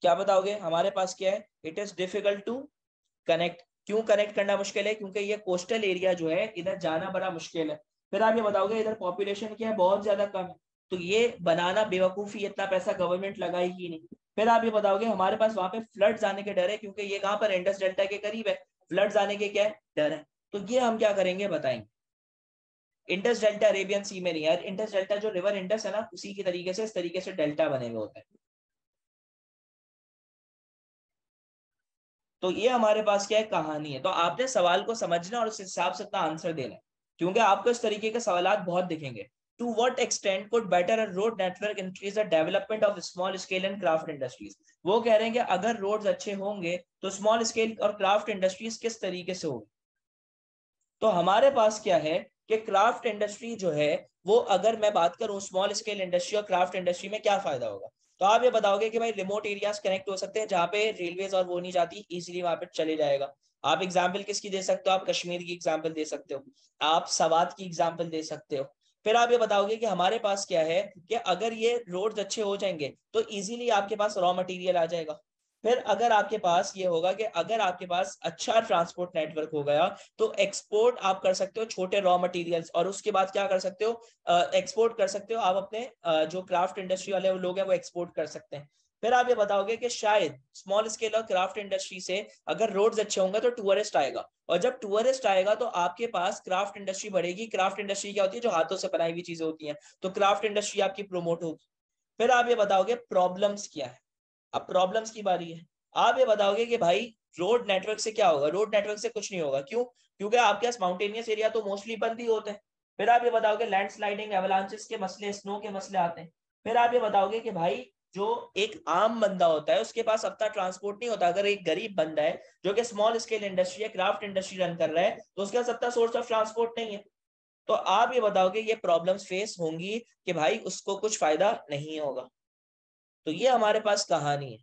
Speaker 1: क्या बताओगे हमारे पास क्या है it is difficult to connect क्यों कनेक्ट करना मुश्किल है क्योंकि ये कोस्टल एरिया जो है इधर जाना बड़ा मुश्किल है फिर आप ये बताओगे इधर पॉपुलेशन क्या है बहुत ज्यादा कम है तो ये बनाना बेवकूफी इतना पैसा गवर्नमेंट लगाएगी नहीं फिर आप ये बताओगे हमारे पास वहां पे फ्लड जाने के डर है क्योंकि ये कहाँ पर इंडस डेल्टा के करीब है फ्लड जाने के क्या है डर है तो ये हम क्या करेंगे बताएंगे इंडस डेल्टा अरेबियन सी में नहीं है इंडस डेल्टा
Speaker 2: जो रिवर इंडस है ना उसी के तरीके से इस तरीके से डेल्टा बने हुए होते हैं
Speaker 1: तो ये हमारे पास क्या है कहानी है तो आपने सवाल को समझना और उस हिसाब से अपना आंसर देना क्योंकि आपको इस तरीके के सवाल बहुत दिखेंगे to what extent could better a road network increase the development of small scale and craft वो कह रहे हैं कि अगर रोड अच्छे होंगे तो स्मॉल स्केल और क्राफ्ट इंडस्ट्रीज किस तरीके से होगी तो हमारे पास क्या है कि क्राफ्ट इंडस्ट्री जो है वो अगर मैं बात करूं स्मॉल स्केल इंडस्ट्री और क्राफ्ट इंडस्ट्री में क्या फायदा होगा तो आप ये बताओगे कि भाई रिमोट एरियाज कनेक्ट हो सकते हैं जहाँ पे रेलवेज और वो नहीं जाती इजिली वहां पे चले जाएगा आप एग्जाम्पल किसकी दे सकते हो आप कश्मीर की एग्जाम्पल दे सकते हो आप सवाद की एग्जाम्पल दे सकते हो फिर आप ये बताओगे कि हमारे पास क्या है कि अगर ये रोड्स अच्छे हो जाएंगे तो इजीली आपके पास रॉ मटेरियल आ जाएगा फिर अगर आपके पास ये होगा कि अगर आपके पास अच्छा ट्रांसपोर्ट नेटवर्क हो गया तो एक्सपोर्ट आप कर सकते हो छोटे रॉ मटेरियल्स और उसके बाद क्या कर सकते हो एक्सपोर्ट कर सकते हो आप अपने जो क्राफ्ट इंडस्ट्री वाले वो लोग हैं वो एक्सपोर्ट कर सकते हैं फिर आप ये बताओगे कि शायद स्मॉल स्केल और क्राफ्ट इंडस्ट्री से अगर रोड्स अच्छे होंगे तो टूरिस्ट आएगा और जब टूरिस्ट आएगा तो आपके पास क्राफ्ट इंडस्ट्री बढ़ेगी क्राफ्ट इंडस्ट्री क्या होती है जो हाथों से बनाई हुई चीजें होती हैं तो क्राफ्ट इंडस्ट्री आपकी प्रोमोट होगी फिर आप ये बताओगे प्रॉब्लम्स क्या है अब प्रॉब्लम्स की बारी है आप ये बताओगे कि भाई रोड नेटवर्क से क्या होगा रोड नेटवर्क से कुछ नहीं होगा क्यों क्योंकि आपके पास माउंटेनियस एरिया तो मोस्टली बंद ही होते हैं फिर आप ये बताओगे लैंड स्लाइडिंग एवलांचेस के मसले स्नो के मसले आते हैं फिर आप ये बताओगे कि भाई जो एक आम बंदा होता है उसके पास अब तक ट्रांसपोर्ट नहीं होता अगर एक गरीब बंदा है जो कि स्मॉल स्केल इंडस्ट्री है क्राफ्ट इंडस्ट्री रन कर रहा है तो उसके पास अब तक सोर्स ऑफ ट्रांसपोर्ट नहीं है तो आप ये बताओगे ये प्रॉब्लम्स फेस होंगी कि भाई उसको कुछ फायदा नहीं होगा तो ये हमारे पास कहानी है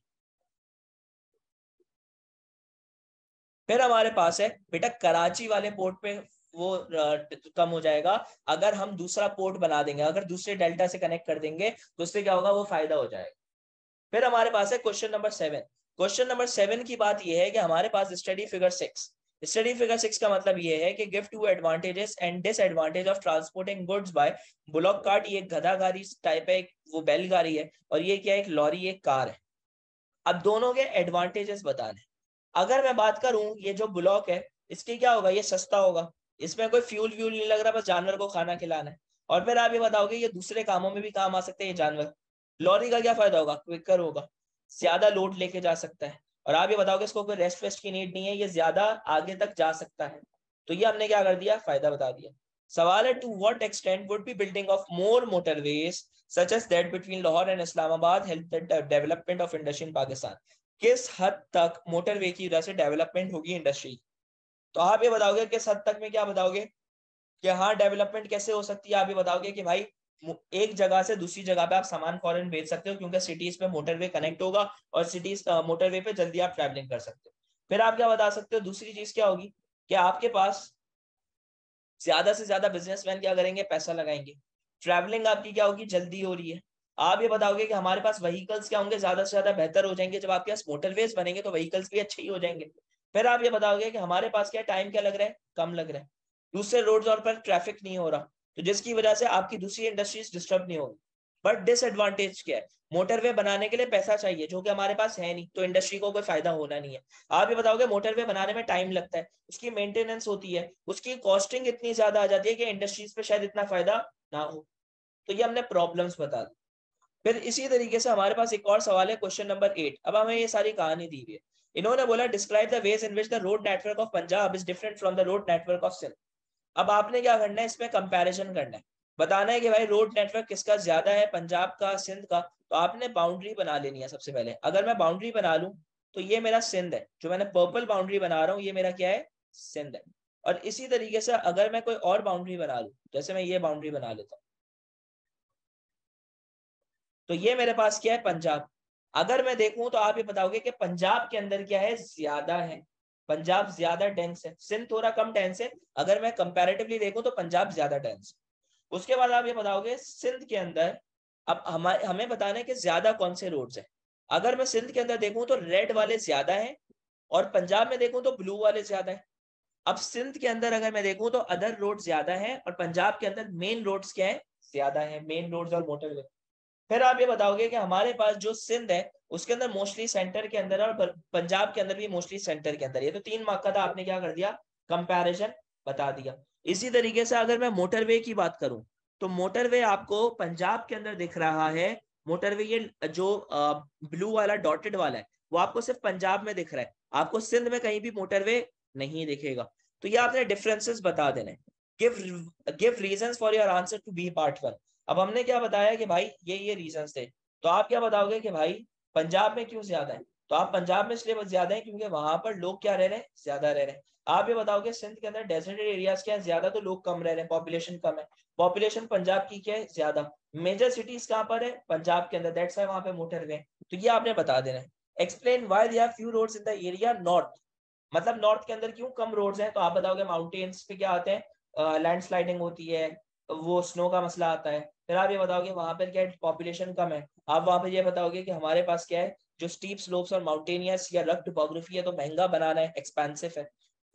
Speaker 2: फिर हमारे पास है बेटा कराची वाले
Speaker 1: पोर्ट पे वो कम हो जाएगा अगर हम दूसरा पोर्ट बना देंगे अगर दूसरे डेल्टा से कनेक्ट कर देंगे तो उससे क्या होगा वो फायदा हो जाएगा फिर हमारे पास है question number seven question number seven की बात यह है कि हमारे पास study figure six study figure six का मतलब ये है कि गिफ्ट two advantages and disadvantage of transporting goods by bullock cart ये गधा गाड़ी टाइप है वो बैल गाड़ी है और ये क्या है एक लॉरी एक कार है अब दोनों के एडवांटेजेस बताने अगर मैं बात करूं ये जो ब्लॉक है इसके क्या होगा ये सस्ता होगा इसमें कोई फ्यूल व्यूल नहीं लग रहा बस जानवर को खाना खिलाना है और फिर आप ये बताओगे ये दूसरे कामों में भी काम आ सकते हैं ये जानवर लॉरी का क्या फायदा होगा क्विकर होगा ज्यादा लोड लेके जा सकता है और आप ये बताओगे इसको कोई रेस्ट वेस्ट की नीड नहीं है ये ज्यादा आगे तक जा सकता है तो ये हमने क्या कर दिया फायदा बता दिया सवाल है to what extent would be building of more motorways such as that between Lahore and Islamabad help development of industry in Pakistan किस हद तक मोटरवे की वजह से डेवलपमेंट होगी इंडस्ट्री तो आप ये बताओगे किस हद तक में क्या बताओगे कि हाँ डेवलपमेंट कैसे हो सकती है आप ये बताओगे कि भाई एक जगह से दूसरी जगह पे आप सामान फॉरन भेज सकते हो क्योंकि सिटीज पे मोटरवे कनेक्ट होगा और सिटीज मोटरवे पे जल्दी आप ट्रैवलिंग कर सकते हो फिर आप क्या बता सकते हो दूसरी चीज क्या होगी कि आपके पास ज्यादा से ज्यादा बिजनेसमैन क्या करेंगे पैसा लगाएंगे ट्रैवलिंग आपकी क्या होगी जल्दी हो रही है आप ये बताओगे कि हमारे पास वहीकल्स क्या होंगे ज्यादा से ज्यादा बेहतर हो जाएंगे जब आपके पास मोटरवेज बनेंगे तो वहीकल्स भी अच्छे ही हो जाएंगे फिर आप ये बताओगे कि हमारे पास क्या टाइम क्या लग रहा है कम लग रहा है दूसरे रोड और पर ट्रैफिक नहीं हो रहा तो जिसकी वजह से आपकी दूसरी इंडस्ट्रीज डिस्टर्ब नहीं होगी बट डिसएडवांटेज क्या है मोटरवे बनाने के लिए पैसा चाहिए जो कि हमारे पास है नहीं तो इंडस्ट्री को कोई फायदा होना नहीं है आप ये बताओगे मोटरवे बनाने में टाइम लगता है उसकी मेंटेनेंस होती है उसकी कॉस्टिंग इतनी ज्यादा आ जाती है कि इंडस्ट्रीज पे शायद इतना फायदा ना हो तो ये हमने प्रॉब्लम्स बता दी फिर इसी तरीके से हमारे पास एक और सवाल है क्वेश्चन नंबर एट अब हमें ये सारी कहानी दी हुई है इन्होंने बोला describe the ways in which the road network of Punjab is different from the road network of Sindh अब आपने क्या करना है इसमें कंपैरिजन करना है बताना है कि भाई रोड नेटवर्क किसका ज्यादा है पंजाब का सिंध का तो आपने बाउंड्री बना लेनी है सबसे पहले अगर मैं बाउंड्री बना लू तो ये मेरा सिंध है जो मैंने पर्पल बाउंड्री बना रहा हूँ ये मेरा क्या है सिंध है और इसी तरीके से अगर मैं कोई और बाउंड्री बना लू जैसे मैं ये बाउंड्री बना लेता हूँ तो ये मेरे पास क्या है पंजाब अगर मैं देखूं तो आप ये बताओगे कि पंजाब के अंदर क्या है ज्यादा है पंजाब ज्यादा डेंस है सिंध थोड़ा कम डेंस है अगर मैं कंपेरेटिवली देखूं तो पंजाब ज्यादा डेंस है उसके बाद आप ये बताओगे सिंध के अंदर अब हमारे हमें बताना है कि ज्यादा कौन से रोड्स हैं अगर मैं सिंध के अंदर देखूं तो रेड वाले ज्यादा हैं और पंजाब में देखूं तो ब्लू वाले ज्यादा हैं अब सिंध के अंदर अगर मैं देखूं तो अदर रोड ज्यादा हैं और पंजाब के अंदर मेन रोड्स क्या है ज्यादा है मेन रोड्स और मोटरवे फिर आप ये बताओगे कि हमारे पास जो सिंध है उसके अंदर मोस्टली सेंटर के अंदर और पंजाब के अंदर भी मोस्टली सेंटर के अंदर ये तो तीन मार्क का था आपने क्या कर दिया कंपेरिजन बता दिया इसी तरीके से अगर मैं मोटरवे की बात करूं तो मोटरवे आपको पंजाब के अंदर दिख रहा है मोटरवे ये जो ब्लू वाला डॉटेड वाला है वो आपको सिर्फ पंजाब में दिख रहा है आपको सिंध में कहीं भी मोटरवे नहीं दिखेगा तो ये आपने डिफरेंसेस बता देने give give reasons for your answer to B part one अब हमने क्या बताया कि भाई ये ये रीजन थे तो आप क्या बताओगे कि भाई पंजाब में क्यों ज्यादा है तो आप पंजाब में इसलिए ज्यादा है क्योंकि वहां पर लोग क्या रह रहे हैं ज्यादा रह रहे हैं आप ये बताओगे सिंध के अंदर डेजर्टेड एरियाज क्या है ज्यादा तो लोग कम रह रहे हैं पॉपुलेशन कम है पॉपुलेशन पंजाब की क्या है ज्यादा मेजर सिटीज कहाँ पर है पंजाब के अंदर दैट्स वहां पे मोटर वे तो ये आपने बता देना है explain why they few road in the area north मतलब नॉर्थ के अंदर क्यों कम रोड्स हैं तो आप बताओगे माउंटेन्स पे क्या आते हैं लैंड स्लाइडिंग होती है वो स्नो का मसला आता है फिर आप ये बताओगे वहां पर क्या पॉपुलेशन कम है आप वहां पर ये बताओगे कि हमारे पास क्या है जो स्टीप स्लोप्स और माउंटेनियस या रफ टोपोग्राफी है तो महंगा बनाना है एक्सपेंसिव है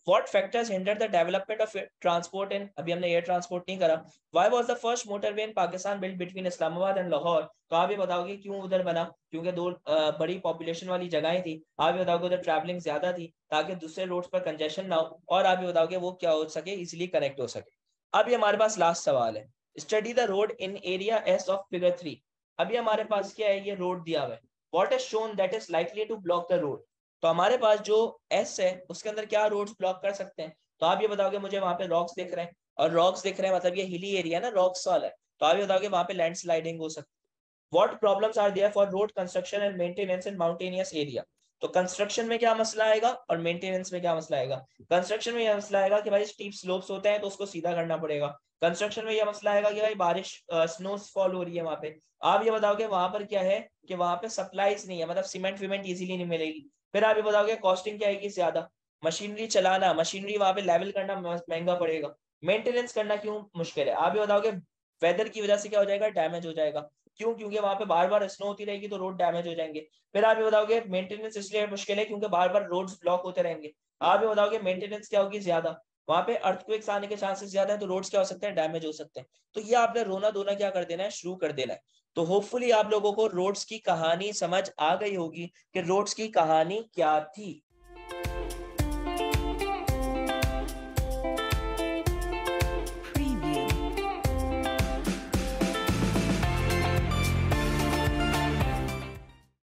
Speaker 1: what factors hindered the development of transport in अभी हमने एयर ट्रांसपोर्ट नहीं करा why was the first motorway in Pakistan built between Islamabad and Lahore तो आप ये बताओगे क्यों उधर बना क्योंकि दो बड़ी पॉपुलेशन वाली जगहें थी आप ये बताओगे उधर ट्रैवलिंग ज्यादा थी ताकि दूसरे रोड्स पर कंजेशन ना हो और आप ये बताओगे वो क्या हो सके इजिली कनेक्ट हो सके अब ये हमारे पास लास्ट सवाल है study the road in area S of figure three अभी हमारे पास क्या है ये रोड दिया हुआ है what is shown that is likely to block the road तो हमारे पास जो एस है उसके अंदर क्या रोड ब्लॉक कर सकते हैं तो आप ये बताओगे मुझे वहां पे रॉक्स दिख रहे हैं और रॉक्स दिख रहे हैं मतलब ये हिली एरिया ना रॉक्स वाल है तो आप ये बताओगे वहां पे स्लाइडिंग हो सकती है what problem are there for road construction and maintenance in mountainous area तो कंस्ट्रक्शन में क्या मसला आएगा और मेंटेनेंस में क्या मसला आएगा कंस्ट्रक्शन में यह मसला आएगा कि भाई स्टीप स्लोप्स होते हैं तो उसको सीधा करना पड़ेगा कंस्ट्रक्शन में यह मसला आएगा कि भाई बारिश स्नो फॉल हो रही है वहां पे आप ये बताओगे वहां पर क्या है कि वहां पे सप्लाईज नहीं है मतलब सीमेंट वीमेंट इजिली नहीं मिलेगी फिर आप ये बताओगे कॉस्टिंग क्या आएगी ज्यादा मशीनरी चलाना मशीनरी वहां पे लेवल करना महंगा पड़ेगा मेंटेनेंस करना क्यों मुश्किल है आप ये बताओगे वेदर की वजह से क्या हो जाएगा डैमेज हो जाएगा क्यों क्योंकि वहां पे बार बार स्नो होती रहेगी तो रोड डैमेज हो जाएंगे फिर आप ये बताओगे मेंटेनेंस इसलिए मुश्किल है क्योंकि बार बार रोड ब्लॉक होते रहेंगे आप ये बताओगे मेंटेनेंस क्या होगी ज्यादा वहां पे अर्थक्वेक्स आने के चांसेस ज्यादा है तो रोड्स क्या हो सकते हैं डैमेज हो सकते हैं तो ये आपने रोना धोना क्या कर देना है शुरू कर देना है तो होपफुली आप लोगों को रोड्स की कहानी समझ आ गई होगी कि रोड्स की कहानी क्या थी